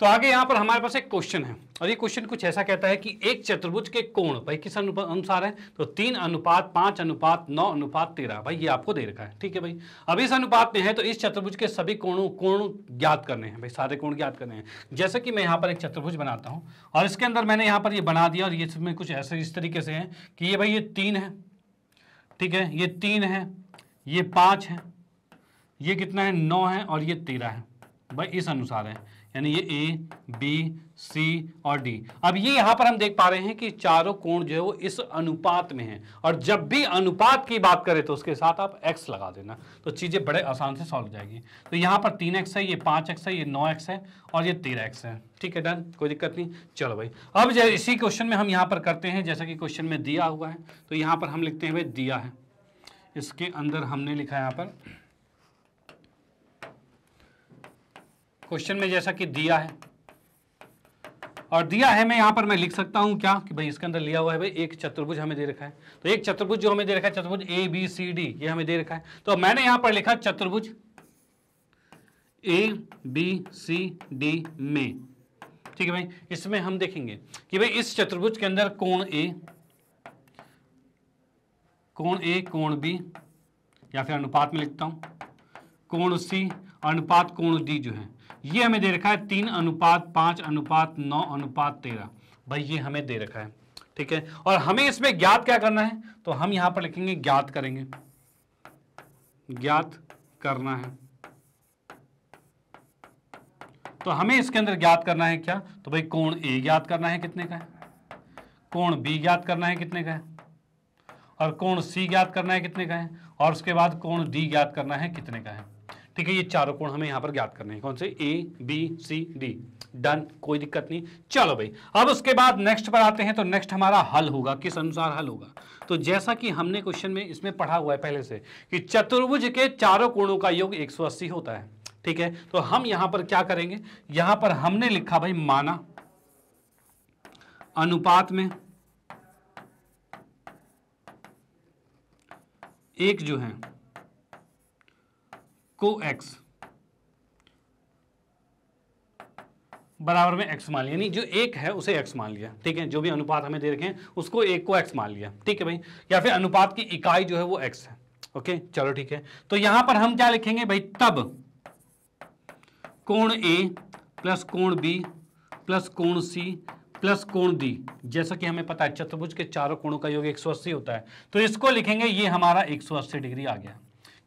तो आगे यहाँ पर हमारे पास एक क्वेश्चन है और ये क्वेश्चन कुछ ऐसा कहता है कि एक चतुर्भुज के कोण भाई किस अनुसार है तो तीन अनुपात पांच अनुपात नौ अनुपात तेरह भाई ये आपको दे रखा है ठीक है भाई अब इस अनुपात में है तो इस चतुर्भुज के सभी कोणों कोण ज्ञात करने हैं भाई सारे कोण ज्ञात करने हैं जैसे कि मैं यहाँ पर एक चतुर्भुज बनाता हूँ और इसके अंदर मैंने यहाँ पर ये बना दिया और ये इसमें कुछ ऐसे इस तरीके से है कि ये भाई ये तीन है ठीक है ये तीन है ये पाँच है ये कितना है नौ है और ये तेरह है भाई इस अनुसार है यानी ये ए बी सी और डी अब ये यहां पर हम देख पा रहे हैं कि चारों कोण जो है वो इस अनुपात में हैं और जब भी अनुपात की बात करें तो उसके साथ आप एक्स लगा देना तो चीज़ें बड़े आसान से सॉल्व हो जाएगी तो यहाँ पर तीन एक्स है ये पांच एक्स है ये नौ एक्स है और ये तेरह एक्स है ठीक है डन कोई दिक्कत नहीं चलो भाई अब इसी क्वेश्चन में हम यहाँ पर करते हैं जैसा कि क्वेश्चन में दिया हुआ है तो यहाँ पर हम लिखते हैं भाई दिया है इसके अंदर हमने लिखा है यहाँ पर क्वेश्चन में जैसा कि दिया है और दिया है मैं यहाँ पर मैं लिख सकता हूं क्या कि भाई इसके अंदर लिया हुआ है भाई एक चतुर्भुज हमें दे रखा है तो एक चतुर्भुज जो हमें दे रखा है चतुर्भुज ए बी सी डी ये हमें दे रखा है तो मैंने यहां पर लिखा चतुर्भुज ए बी सी डी में ठीक है भाई इसमें हम देखेंगे कि भाई इस चतुर्भुज के अंदर कोण ए कोण ए कोण बी या फिर अनुपात में लिखता हूं कोण सी अनुपात कोण डी जो है ये हमें दे रखा है तीन अनुपात पांच अनुपात नौ अनुपात तेरह भाई ये हमें दे रखा है ठीक है और हमें इसमें ज्ञात क्या करना है तो हम यहां पर लिखेंगे ज्ञात करेंगे ज्ञात करना है तो हमें इसके अंदर ज्ञात करना है क्या तो भाई कोण ए ज्ञात करना है कितने का है कोण बी ज्ञात करना है कितने का है और कोण सी ज्ञात करना है कितने का है और उसके बाद कोण डी ज्ञात करना है कितने का है ठीक है ये चारों कोण हमें यहां पर ज्ञात करने हैं कौन से A B C D done कोई दिक्कत नहीं चलो भाई अब उसके बाद नेक्स्ट पर आते हैं तो नेक्स्ट हमारा हल होगा किस अनुसार हल होगा तो जैसा कि हमने क्वेश्चन में इसमें पढ़ा हुआ है पहले से कि चतुर्भुज के चारों कोणों का योग 180 होता है ठीक है तो हम यहां पर क्या करेंगे यहां पर हमने लिखा भाई माना अनुपात में एक जो है को एक्स बराबर में एक्स मान लिया यानी जो एक है उसे एक्स मान लिया ठीक है जो भी अनुपात हमें दे रखे हैं उसको एक को एक्स मान लिया ठीक है भाई या फिर अनुपात की इकाई जो है वो एक्स है ओके चलो ठीक है तो यहां पर हम क्या लिखेंगे भाई तब कोण ए प्लस कोण बी प्लस कोण सी प्लस कोण डी जैसा कि हमें पता है चतुर्भुज के चारों कोणों का योग अस्सी होता है तो इसको लिखेंगे ये हमारा अस्सी डिग्री आ गया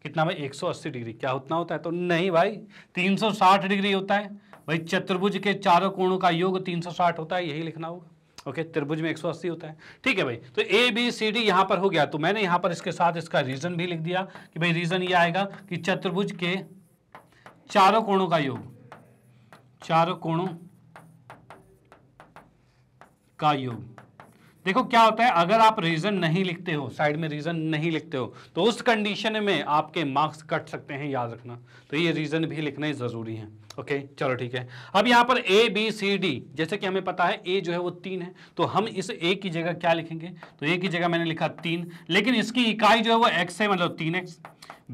कितना भाई 180 डिग्री क्या उतना होता है तो नहीं भाई 360 डिग्री होता है भाई चतुर्भुज के चारों कोणों का योग 360 होता है यही लिखना होगा ओके त्रिभुज में 180 होता है ठीक है भाई तो ए बी सी डी यहाँ पर हो गया तो मैंने यहाँ पर इसके साथ इसका रीजन भी लिख दिया कि भाई रीजन ये आएगा कि चतुर्भुज के चारों कोणों का योग चारों कोणों का योग देखो क्या होता है अगर आप रीजन नहीं लिखते हो साइड में रीजन नहीं लिखते हो तो उस कंडीशन में आपके मार्क्स कट सकते हैं याद रखना तो ये रीजन भी लिखने जरूरी है ओके चलो ठीक है अब यहाँ पर ए बी सी डी जैसे कि हमें पता है ए जो है वो तीन है तो हम इस ए की जगह क्या लिखेंगे तो ए की जगह मैंने लिखा तीन लेकिन इसकी इकाई जो है वो एक्स है मतलब तीन एक्स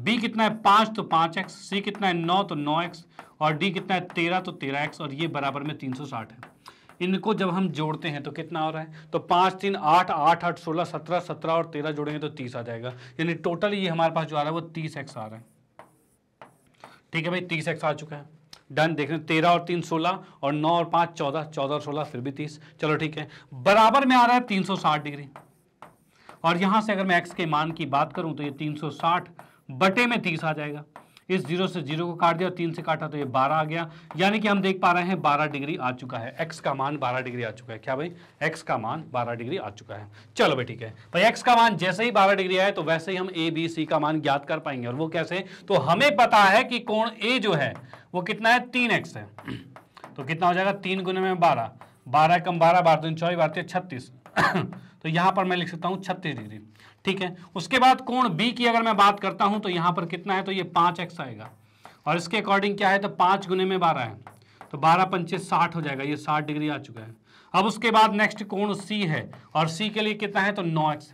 बी कितना है पांच तो पांच एक्स सी कितना है नौ तो नौ एक्स और डी कितना है तेरह तो तेरह एक्स और ये बराबर में तीन सौ साठ है इनको जब हम जोड़ते हैं तो कितना हो रहा है तो पाँच तीन आठ आठ आठ सोलह सत्रह सत्रह और तेरह जोड़ेंगे तो तीस आ जाएगा यानी टोटल ये हमारे पास जो आ रहा है वो तीस एक्स आ रहा है ठीक है भाई तीस एक्स आ चुका है डन देख रहे तेरह और तीन सोलह और नौ और पाँच चौदह चौदह और सोलह फिर भी तीस चलो ठीक है बराबर में आ रहा है तीन सौ साठ डिग्री और यहाँ से अगर मैं एक्स के मान की बात करूँ तो ये तीन सौ साठ बटे में तीस आ जाएगा इस जीरो से जीरो को काट दिया और तीन से काटा तो ये बारह आ गया यानी कि हम देख पा रहे हैं बारह डिग्री आ चुका है एक्स का मान बारह डिग्री आ चुका है क्या भाई एक्स का मान बारह डिग्री आ चुका है चलो भाई ठीक है भाई एक्स का मान जैसे ही बारह डिग्री आए तो वैसे ही हम ए बी सी का मान ज्ञात कर पाएंगे और वो कैसे तो हमें पता है कि कोण ए जो है वो कितना है तीन एक्स है तो कितना हो जाएगा तीन गुने में बारह बारह कम बारह बारह दिन चौबीस बारह छत्तीस तो यहां पर मैं लिख सकता हूं छत्तीस डिग्री ठीक है उसके बाद कोण बी की अगर मैं बात करता हूं तो यहां पर कितना है तो ये पांच एक्स आएगा और इसके अकॉर्डिंग क्या है तो पांच गुने में बारह है तो बारह पंचे साठ हो जाएगा ये साठ डिग्री आ चुका है अब उसके बाद नेक्स्ट कोण सी है और सी के लिए कितना है तो नौ एक्स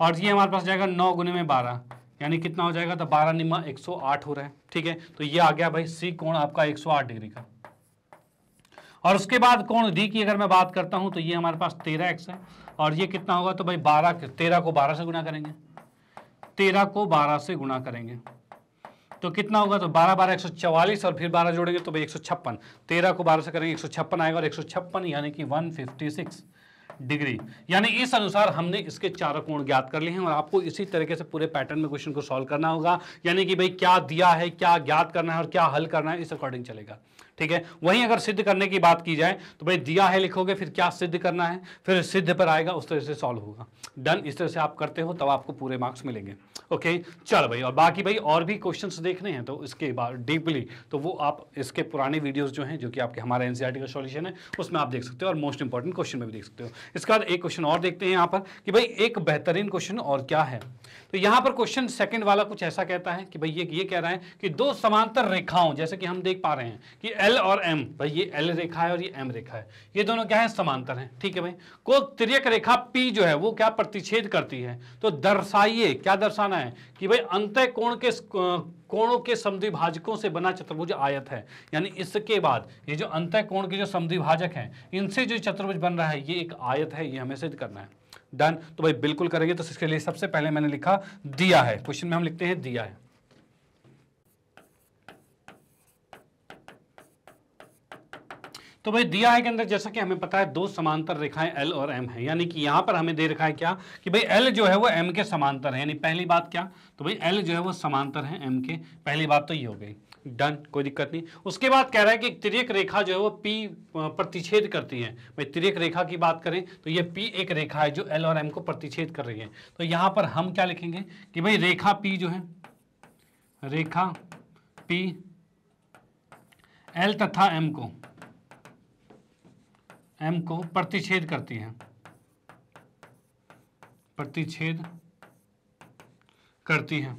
और ये हमारे पास जाएगा नौ गुने में बारह यानी कितना हो जाएगा तो बारह निम्मा एक सौ आठ हो रहा है ठीक है तो ये आ गया भाई सी कोण आपका एक सौ आठ डिग्री का और उसके बाद कोण डी की अगर मैं बात करता हूं तो ये हमारे पास तेरह एक्स है और ये कितना होगा तो भाई बारह तेरह को बारह से गुणा करेंगे तेरह को बारह से गुणा करेंगे तो कितना होगा तो बारह बारह एक सौ चवालीस और फिर बारह जोड़ेंगे तो भाई एक सौ छप्पन तेरह को बारह से करेंगे एक सौ छप्पन आएगा और एक सौ छप्पन यानी कि वन फिफ्टी सिक्स डिग्री यानी इस अनुसार हमने इसके चारों कोण ज्ञात कर लिए हैं और आपको इसी तरीके से पूरे पैटर्न में क्वेश्चन को सॉल्व करना होगा यानी कि भाई क्या दिया है क्या ज्ञात करना है और क्या हल करना है इस अकॉर्डिंग चलेगा ठीक है वहीं अगर सिद्ध करने की बात की जाए तो भाई दिया है लिखोगे फिर क्या सिद्ध करना है फिर सिद्ध पर आएगा उस तरह से सॉल्व होगा डन इस तरह से आप करते हो तब आपको पूरे मार्क्स मिलेंगे ओके चल भाई और बाकी भाई और भी क्वेश्चन देखने हैं तो इसके बाद डीपली तो वो आप इसके पुराने वीडियोज जो हैं जो कि आपके हमारे एनसीआर e का सॉल्यूशन है उसमें आप देख सकते हो और मोस्ट इंपॉर्टेंट क्वेश्चन में भी देख सकते हो इसके बाद एक क्वेश्चन और देखते हैं यहाँ पर कि भाई एक बेहतरीन क्वेश्चन और क्या है तो यहाँ पर क्वेश्चन सेकंड वाला कुछ ऐसा कहता है कि भाई ये ये कह रहा है कि दो समांतर रेखाओं जैसे कि हम देख पा रहे हैं कि एल एल और एम भाई ये एल रेखा है और ये एम रेखा है ये दोनों क्या है समांतर हैं ठीक है भाई को तिरक रेखा पी जो है वो क्या प्रतिच्छेद करती है तो दर्शाइए क्या दर्शाना है कि भाई अंत कोण के कोणों के समद्विभाजकों से बना चतुर्भुज आयत है यानी इसके बाद ये जो अंत कोण के जो समद्विभाजक हैं इनसे जो चतुर्भुज बन रहा है ये एक आयत है ये हमें सिद्ध करना है डन तो भाई बिल्कुल करेंगे तो इसके लिए सबसे पहले मैंने लिखा दिया है क्वेश्चन में हम लिखते हैं दिया है तो भाई दिया है के अंदर जैसा कि हमें पता है दो समांतर रेखाएं एल और एम है यानी कि यहाँ पर हमें दे रखा है क्या कि भाई एल जो है वो एम के समांतर है यानी पहली बात क्या तो भाई एल जो है वो समांतर है एम के पहली बात तो ये हो गई डन कोई दिक्कत नहीं उसके बाद कह रहा है कि तिरक रेखा जो है वो पी प्रतिच्छेद करती है भाई तिरक रेखा की बात करें तो ये पी एक रेखा है जो एल और एम को प्रतिच्छेद कर रही है तो यहां पर हम क्या लिखेंगे कि भाई रेखा पी जो है रेखा पी एल तथा एम को एम को प्रतिच्छेद करती है प्रतिच्छेद करती है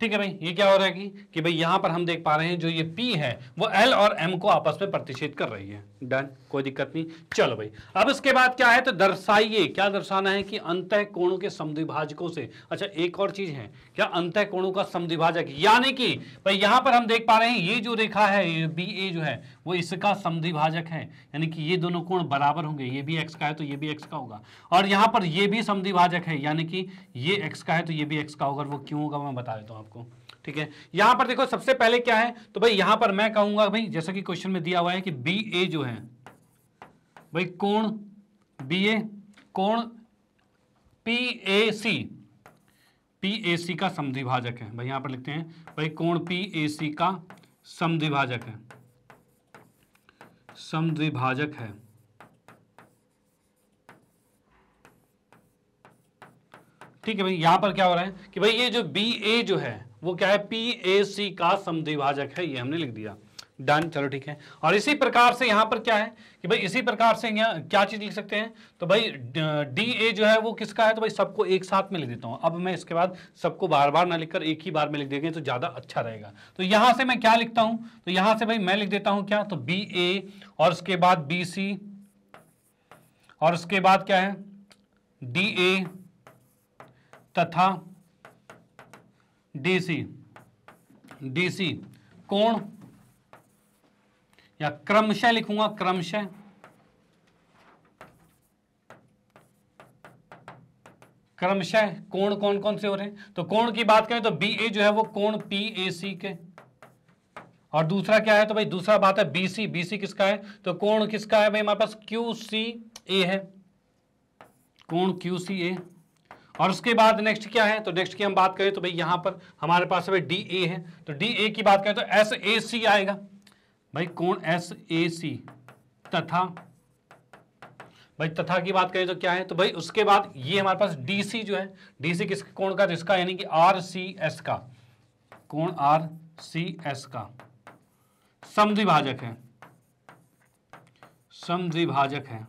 ठीक है भाई ये क्या हो रहा है कि कि भाई यहां पर हम देख पा रहे हैं जो ये P है वो L और M को आपस में प्रतिषेध कर रही है डन कोई दिक्कत नहीं चलो भाई अब इसके बाद क्या है तो दर्शाइए क्या दर्शाना है कि अंत कोणों के समद्विभाजकों से अच्छा एक और चीज है क्या अंत कोणों का समद्विभाजक यानी कि भाई यहां पर हम देख पा रहे हैं ये जो रेखा है ये बी ए जो है वो इसका समद्विभाजक है यानी कि ये दोनों कोण बराबर होंगे ये भी एक्स का है तो ये भी एक्स का होगा और यहां पर ये भी समद्विभाजक है यानी कि ये एक्स का है तो ये भी एक्स का होगा वो क्यों होगा मैं बता देता हूँ आपको ठीक है यहां पर देखो सबसे पहले क्या है तो भाई यहां पर मैं कहूंगा भाई जैसा कि क्वेश्चन में दिया हुआ है कि बी ए जो है भाई कोण बी ए कोण P A C P A सी का समद्विभाजक है भाई यहां पर लिखते हैं भाई कोण पी ए सी का समद्विभाजक है समद्विभाजक है ठीक है भाई यहां पर क्या हो रहा है कि भाई ये जो बी ए जो है वो क्या है पी ए सी का समद्विभाजक है ये हमने लिख दिया डन चलो ठीक है और इसी प्रकार से यहां पर क्या है कि भाई इसी प्रकार से यहाँ क्या चीज़ लिख सकते हैं तो भाई डी ए जो है वो किसका है तो भाई सबको एक साथ में लिख देता हूँ अब मैं इसके बाद सबको बार बार ना लिखकर एक ही बार में लिख देंगे तो ज़्यादा अच्छा रहेगा तो यहां से मैं क्या लिखता हूं तो यहां से भाई मैं लिख देता हूं क्या तो बी ए और उसके बाद बी सी और उसके बाद क्या है डी ए तथा डीसी डीसी कोण या क्रमशः लिखूंगा क्रमशः क्रमशः कोण कौन कौन से हो रहे हैं तो कोण की बात करें तो बी ए जो है वो कोण पी ए सी के और दूसरा क्या है तो भाई दूसरा बात है बी सी बी सी किसका है तो कोण किसका है भाई हमारे पास क्यू सी ए है कोण क्यू सी ए और उसके बाद नेक्स्ट क्या है तो नेक्स्ट की हम बात करें तो भाई यहाँ पर हमारे पास भाई डी ए है तो डी ए की बात करें तो एस ए सी आएगा भाई कौन एस ए सी तथा भाई तथा की बात करें तो क्या है तो भाई उसके बाद ये हमारे पास डी सी जो है डी सी किस कोण का जिसका तो यानी कि आर सी एस का कोण आर सी एस का समद्विभाजक है समद्विभाजक है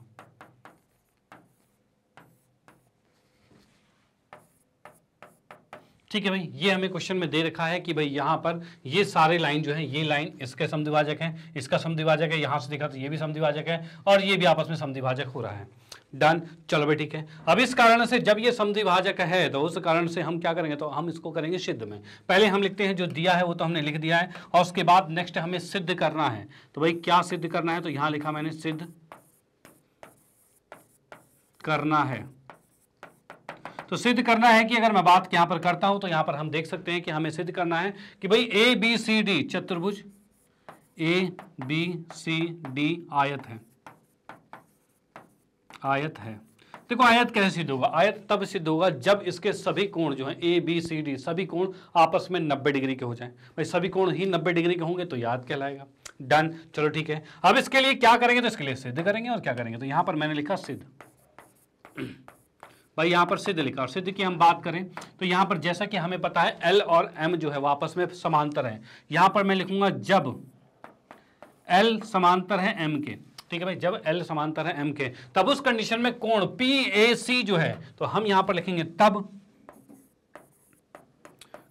ठीक है भाई ये हमें क्वेश्चन में दे रखा है कि भाई यहाँ पर ये सारे लाइन जो है ये लाइन इसके समिभाजक है इसका समिभाजक है यहाँ से दिखा तो ये भी समिभाजक है और ये भी आपस में समिभाजक हो रहा है डन चलो भाई ठीक है अब इस कारण से जब ये समिभाजक है तो उस कारण से हम क्या करेंगे तो हम इसको करेंगे सिद्ध में पहले हम लिखते हैं जो दिया है वो तो हमने लिख दिया है और उसके बाद नेक्स्ट हमें सिद्ध करना है तो भाई क्या सिद्ध करना है तो यहां लिखा मैंने सिद्ध करना है तो सिद्ध करना है कि अगर मैं बात यहां पर करता हूं तो यहां पर हम देख सकते हैं कि हमें सिद्ध करना है कि भाई ए बी सी डी चतुर्भुज ए बी सी डी आयत है आयत है देखो आयत कैसे सिद्ध होगा आयत तब सिद्ध होगा जब इसके सभी कोण जो हैं ए बी सी डी सभी कोण आपस में 90 डिग्री के हो जाएं भाई सभी कोण ही 90 डिग्री के होंगे तो याद कहलाएगा डन चलो ठीक है अब इसके लिए क्या करेंगे तो इसके लिए सिद्ध करेंगे और क्या करेंगे तो यहां पर मैंने लिखा सिद्ध भाई यहाँ पर सिद्ध लिखा और सिद्ध की हम बात करें तो यहाँ पर जैसा कि हमें पता है एल और एम जो है वापस में समांतर है यहाँ पर मैं लिखूंगा जब एल समांतर है एम के ठीक है भाई जब एल समांतर है एम के तब उस कंडीशन में कोण पी ए सी जो है तो हम यहाँ पर लिखेंगे तब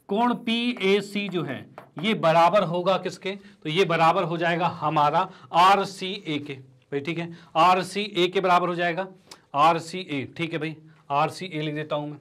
कोण पी ए सी जो है ये बराबर होगा किसके तो ये बराबर हो जाएगा हमारा आर सी ए के भाई ठीक है आर सी ए के बराबर हो जाएगा आर सी ए ठीक है भाई आर सी ए लिख देता हूं मैं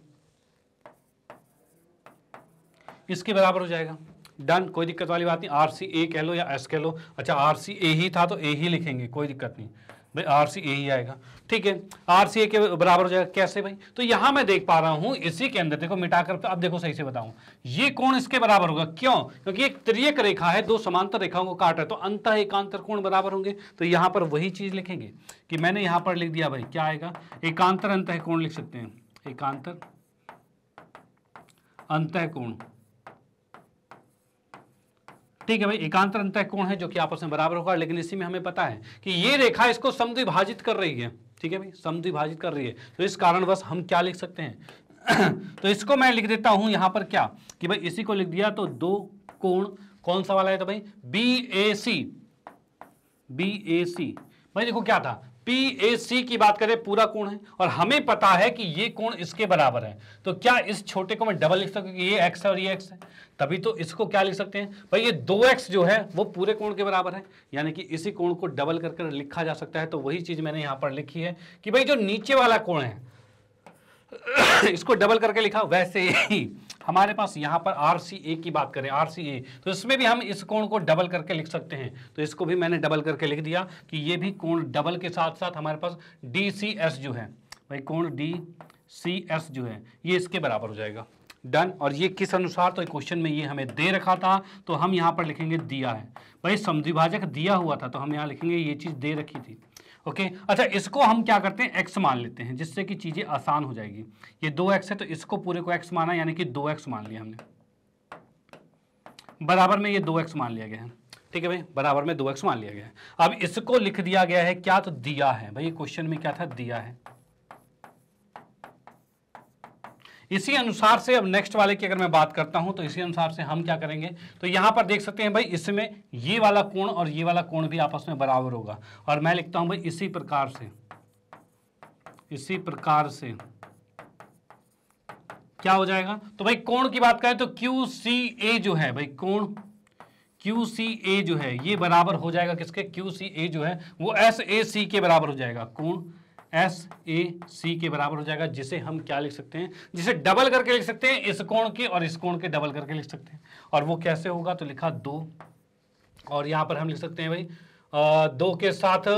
इसके बराबर हो जाएगा डन कोई दिक्कत वाली बात नहीं आर सी ए कह लो या एस कह लो अच्छा आर सी ए ही था तो ए ही लिखेंगे कोई दिक्कत नहीं भाई आर सी ए ही आएगा ठीक है आर सी ए के बराबर हो जाएगा कैसे भाई तो यहां मैं देख पा रहा हूँ इसी के अंदर देखो मिटाकर अब देखो सही से बताऊं ये कोण इसके बराबर होगा क्यों क्योंकि एक त्रियक रेखा है दो समांतर रेखाओं को काट रहा है तो अंत एकांतर कोण बराबर होंगे तो यहां पर वही चीज़ लिखेंगे कि मैंने यहां पर लिख दिया भाई क्या आएगा एकांतर अंत कोण लिख सकते हैं एकांतर अंत कोण ठीक है भाई एकांतर अंत कोण है जो कि आपस में बराबर होगा लेकिन इसी में हमें पता है कि ये रेखा इसको समद्विभाजित कर रही है ठीक है भाई समद्विभाजित कर रही है तो इस कारणवश हम क्या लिख सकते हैं तो इसको मैं लिख देता हूं यहां पर क्या कि भाई इसी को लिख दिया तो दो कोण कौन सा वाला है तो भाई बी ए सी बी ए सी भाई देखो क्या था पी ए सी की बात करें पूरा कोण है और हमें पता है कि ये कोण इसके बराबर है तो क्या इस छोटे को मैं डबल लिख सकता हूँ ये एक्स है और ये एक्स है तभी तो इसको क्या लिख सकते हैं भाई ये दो एक्स जो है वो पूरे कोण के बराबर है यानी कि इसी कोण को डबल कर कर लिखा जा सकता है तो वही चीज़ मैंने यहाँ पर लिखी है कि भाई जो नीचे वाला कोण है इसको डबल करके लिखा वैसे ही हमारे पास यहाँ पर आर की बात करें आर तो इसमें भी हम इस कोण को डबल करके लिख सकते हैं तो इसको भी मैंने डबल करके लिख दिया कि ये भी कोण डबल के साथ साथ हमारे पास डी जो है भाई कोण डी जो है ये इसके बराबर हो जाएगा डन और ये किस अनुसार तो क्वेश्चन में ये हमें दे रखा था तो हम यहाँ पर लिखेंगे दिया है भाई समद्विभाजक दिया हुआ था तो हम यहाँ लिखेंगे ये चीज़ दे रखी थी ओके अच्छा इसको हम क्या करते हैं एक्स मान लेते हैं जिससे कि चीज़ें आसान हो जाएगी ये दो एक्स है तो इसको पूरे को एक्स माना यानी कि दो एक्स मान लिया हमने बराबर में ये दो एक्स मान लिया गया है ठीक है भाई बराबर में दो एक्स मान लिया गया है अब इसको लिख दिया गया है क्या तो दिया है भाई क्वेश्चन में क्या था दिया है इसी अनुसार से अब नेक्स्ट वाले की अगर मैं बात करता हूं तो इसी अनुसार से हम क्या करेंगे तो यहां पर देख सकते हैं भाई इसमें ये वाला कोण और ये वाला कोण भी आपस में बराबर होगा और मैं लिखता हूं भाई इसी प्रकार से इसी प्रकार से क्या हो जाएगा तो भाई कोण की बात करें तो क्यू सी ए जो है भाई कोण क्यू सी ए जो है ये बराबर हो जाएगा किसके क्यू सी ए जो है वो एस ए सी के बराबर हो जाएगा कोण एस ए सी के बराबर हो जाएगा जिसे हम क्या लिख सकते हैं जिसे डबल करके लिख सकते हैं इस कोण के और इस कोण के डबल करके लिख सकते हैं और वो कैसे होगा तो लिखा दो और यहां पर हम लिख सकते हैं भाई आ, दो के साथ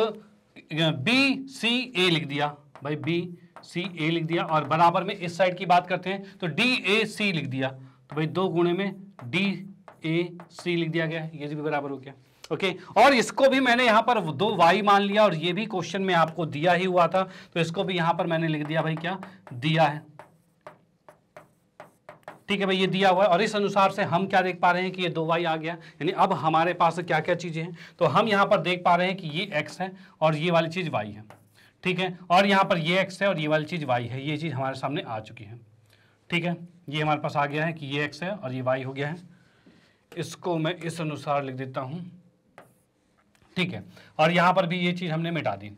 बी सी ए लिख दिया भाई बी सी ए लिख दिया और बराबर में इस साइड की बात करते हैं तो डी ए सी लिख दिया तो भाई दो गुणे में डी ए सी लिख दिया गया ये भी बराबर हो गया ओके okay? और इसको भी मैंने यहाँ पर दो वाई मान लिया और ये भी क्वेश्चन में आपको दिया ही हुआ था तो इसको भी यहाँ पर मैंने लिख दिया भाई क्या दिया है ठीक है भाई ये दिया हुआ है और इस अनुसार से हम क्या देख पा रहे हैं कि ये दो वाई आ गया यानी अब हमारे पास क्या क्या चीज़ें हैं तो हम यहाँ पर देख पा रहे हैं कि ये एक्स है और ये वाली चीज़ वाई है ठीक है और यहाँ पर ये एक्स है और ये वाली चीज़ वाई है ये चीज़ हमारे सामने आ चुकी है ठीक है ये हमारे पास आ गया है कि ये एक्स है और ये वाई हो गया है इसको मैं इस अनुसार लिख देता हूँ ठीक है और यहाँ पर भी ये चीज़ हमने मिटा दी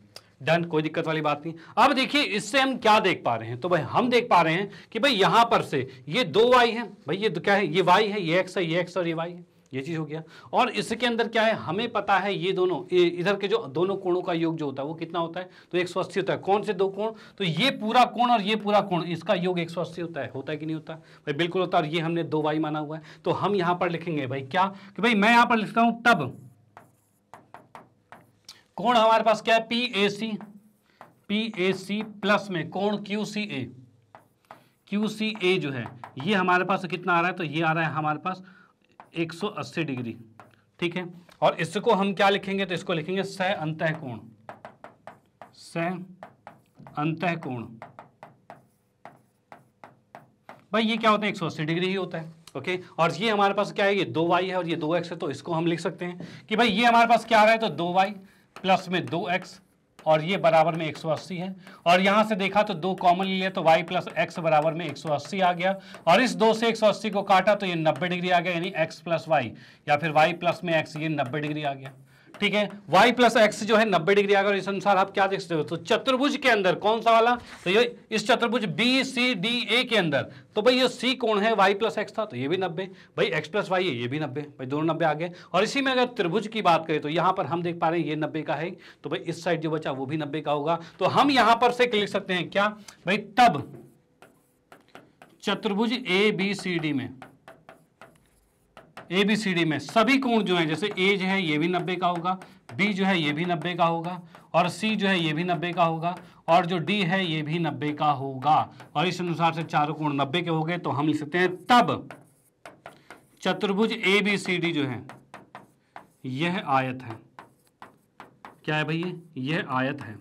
डन कोई दिक्कत वाली बात नहीं अब देखिए इससे हम क्या देख पा रहे हैं तो भाई हम देख पा रहे हैं कि भाई यहाँ पर से ये दो वाई है भाई ये तो क्या है ये वाई है ये एक्स है ये एक्स और ये वाई है ये चीज़ हो गया और इसके अंदर क्या है हमें पता है ये दोनों इधर के जो दोनों कोणों का योग जो होता है वो कितना होता है तो एक अस्सी होता है कौन से दो कोण तो ये पूरा कोण और ये पूरा कोण इसका योग एक अस्सी होता है होता है कि नहीं होता भाई बिल्कुल होता है और ये हमने दो वाई माना हुआ है तो हम यहाँ पर लिखेंगे भाई क्या कि भाई मैं यहाँ पर लिखता हूँ तब कोण हमारे पास क्या है P A C P A C plus में कोण क्यू सी ए क्यू सी ए जो है ये हमारे पास कितना आ रहा है तो ये आ रहा है हमारे पास 180 डिग्री ठीक है और इसको हम क्या लिखेंगे तो इसको लिखेंगे स अंत कोण स अंत कोण भाई ये क्या होता है 180 डिग्री ही होता है ओके okay? और ये हमारे पास क्या है ये दो वाई है और ये दो एक्स है तो इसको हम लिख सकते हैं कि भाई ये हमारे पास क्या आ रहा है तो दो वाई प्लस में दो एक्स और ये बराबर में 180 है और यहाँ से देखा तो दो कॉमन ले लिया तो y प्लस एक्स बराबर में 180 आ गया और इस दो से 180 को काटा तो ये 90 डिग्री आ गया यानी x प्लस वाई या फिर y प्लस में x ये 90 डिग्री आ गया ठीक है वाई प्लस एक्स जो है नब्बे डिग्री आएगा इस अनुसार आप क्या देख सकते हो तो चतुर्भुज के अंदर कौन सा वाला तो ये इस चतुर्भुज बी सी डी ए के अंदर तो भाई ये सी कोण है वाई प्लस एक्स था तो ये भी नब्बे भाई एक्स प्लस वाई है ये भी नब्बे भाई दोनों नब्बे आ गए और इसी में अगर त्रिभुज की बात करें तो यहाँ पर हम देख पा रहे हैं ये नब्बे का है तो भाई इस साइड जो बचा वो भी नब्बे का होगा तो हम यहाँ पर से लिख सकते हैं क्या भाई तब चतुर्भुज ए बी सी डी में ए बी सी डी में सभी कोण जो है जैसे ए जो है ये भी नब्बे का होगा बी जो है ये भी नब्बे का होगा और सी जो है ये भी नब्बे का होगा और जो डी है ये भी नब्बे का होगा और इस अनुसार से चारों कोण नब्बे के हो गए तो हम लिख सकते हैं तब चतुर्भुज ए बी सी डी जो है यह आयत है क्या है भैया यह आयत है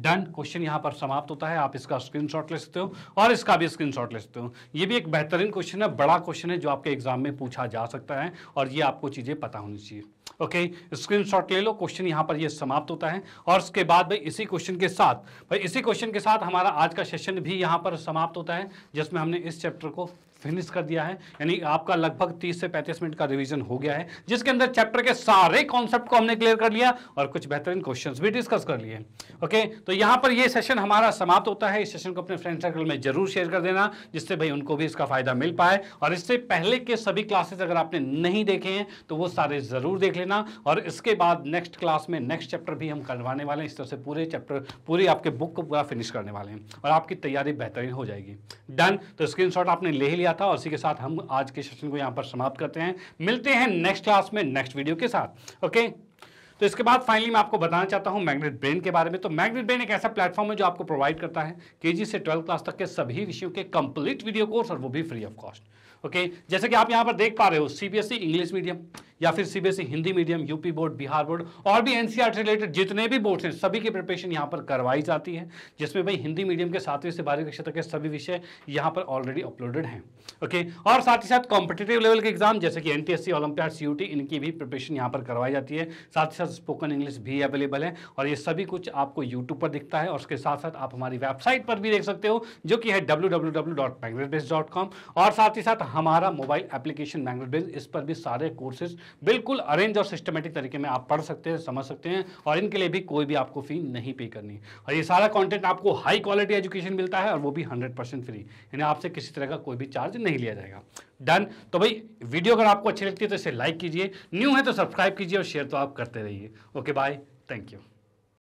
डन क्वेश्चन यहाँ पर समाप्त होता है आप इसका स्क्रीनशॉट ले सकते हो और इसका भी स्क्रीनशॉट ले सकते हो ये भी एक बेहतरीन क्वेश्चन है बड़ा क्वेश्चन है जो आपके एग्जाम में पूछा जा सकता है और ये आपको चीज़ें पता होनी चाहिए ओके स्क्रीनशॉट ले लो क्वेश्चन यहाँ पर ये समाप्त होता है और उसके बाद भाई इसी क्वेश्चन के साथ भाई इसी क्वेश्चन के साथ हमारा आज का सेशन भी यहाँ पर समाप्त होता है जिसमें हमने इस चैप्टर को फिनिश कर दिया है यानी आपका लगभग 30 से 35 मिनट का रिवीजन हो गया है जिसके अंदर चैप्टर के सारे कॉन्सेप्ट को हमने क्लियर कर लिया और कुछ बेहतरीन क्वेश्चंस भी डिस्कस कर लिए ओके तो यहाँ पर ये सेशन हमारा समाप्त होता है इस सेशन को अपने फ्रेंड सर्कल में जरूर शेयर कर देना जिससे भाई उनको भी इसका फायदा मिल पाए और इससे पहले के सभी क्लासेस अगर आपने नहीं देखे हैं तो वो सारे ज़रूर देख लेना और इसके बाद नेक्स्ट क्लास में नेक्स्ट चैप्टर भी हम करवाने वाले हैं इस तरह से पूरे चैप्टर पूरी आपके बुक को पूरा फिनिश करने वाले हैं और आपकी तैयारी बेहतरीन हो जाएगी डन तो स्क्रीन आपने ले लिया किया था और इसी के साथ हम आज के सेशन को यहाँ पर समाप्त करते हैं मिलते हैं नेक्स्ट क्लास में नेक्स्ट वीडियो के साथ ओके तो इसके बाद फाइनली मैं आपको बताना चाहता हूं मैग्नेट ब्रेन के बारे में तो मैग्नेट ब्रेन एक ऐसा प्लेटफॉर्म है जो आपको प्रोवाइड करता है केजी से ट्वेल्थ क्लास तक के सभी विषयों के कंप्लीट वीडियो कोर्स और वो भी फ्री ऑफ कॉस्ट ओके जैसे कि आप यहां पर देख पा रहे हो सीबीएसई इंग्लिश मीडियम या फिर CBSE e Hindi medium UP board Bihar board और भी एनसीआर रिलेटेड e जितने भी बोर्ड हैं सभी की प्रिपरेशन यहाँ पर करवाई जाती है जिसमें भाई हिंदी मीडियम के सातवीं से बारहवीं कक्षा तक के सभी विषय यहाँ पर ऑलरेडी अपलोडेड हैं ओके और साथ ही साथ कॉम्पिटेटिव लेवल के एग्जाम जैसे कि एन टी एस सी इनकी भी प्रिपरेशन यहाँ पर करवाई जाती है साथ ही साथ स्पोकन इंग्लिश भी अवेलेबल है और ये सभी कुछ आपको यूट्यूब पर दिखता है और उसके साथ साथ आप हमारी वेबसाइट पर भी देख सकते हो जो कि है डब्ल्यू और साथ ही साथ हमारा मोबाइल एप्लीकेशन मैंगलेट इस पर भी सारे कोर्सेज बिल्कुल अरेंज और सिस्टमेटिक तरीके में आप पढ़ सकते हैं समझ सकते हैं और इनके लिए भी कोई भी आपको फ़ी नहीं पे करनी और ये सारा कॉन्टेंट आपको हाई क्वालिटी एजुकेशन मिलता है और वो भी हंड्रेड परसेंट फ्री यानी आपसे किसी तरह का कोई भी चार्ज नहीं लिया जाएगा डन तो भाई वीडियो अगर आपको अच्छी लगती है तो इसे लाइक कीजिए न्यू है तो सब्सक्राइब कीजिए और शेयर तो आप करते रहिए ओके बाय थैंक यू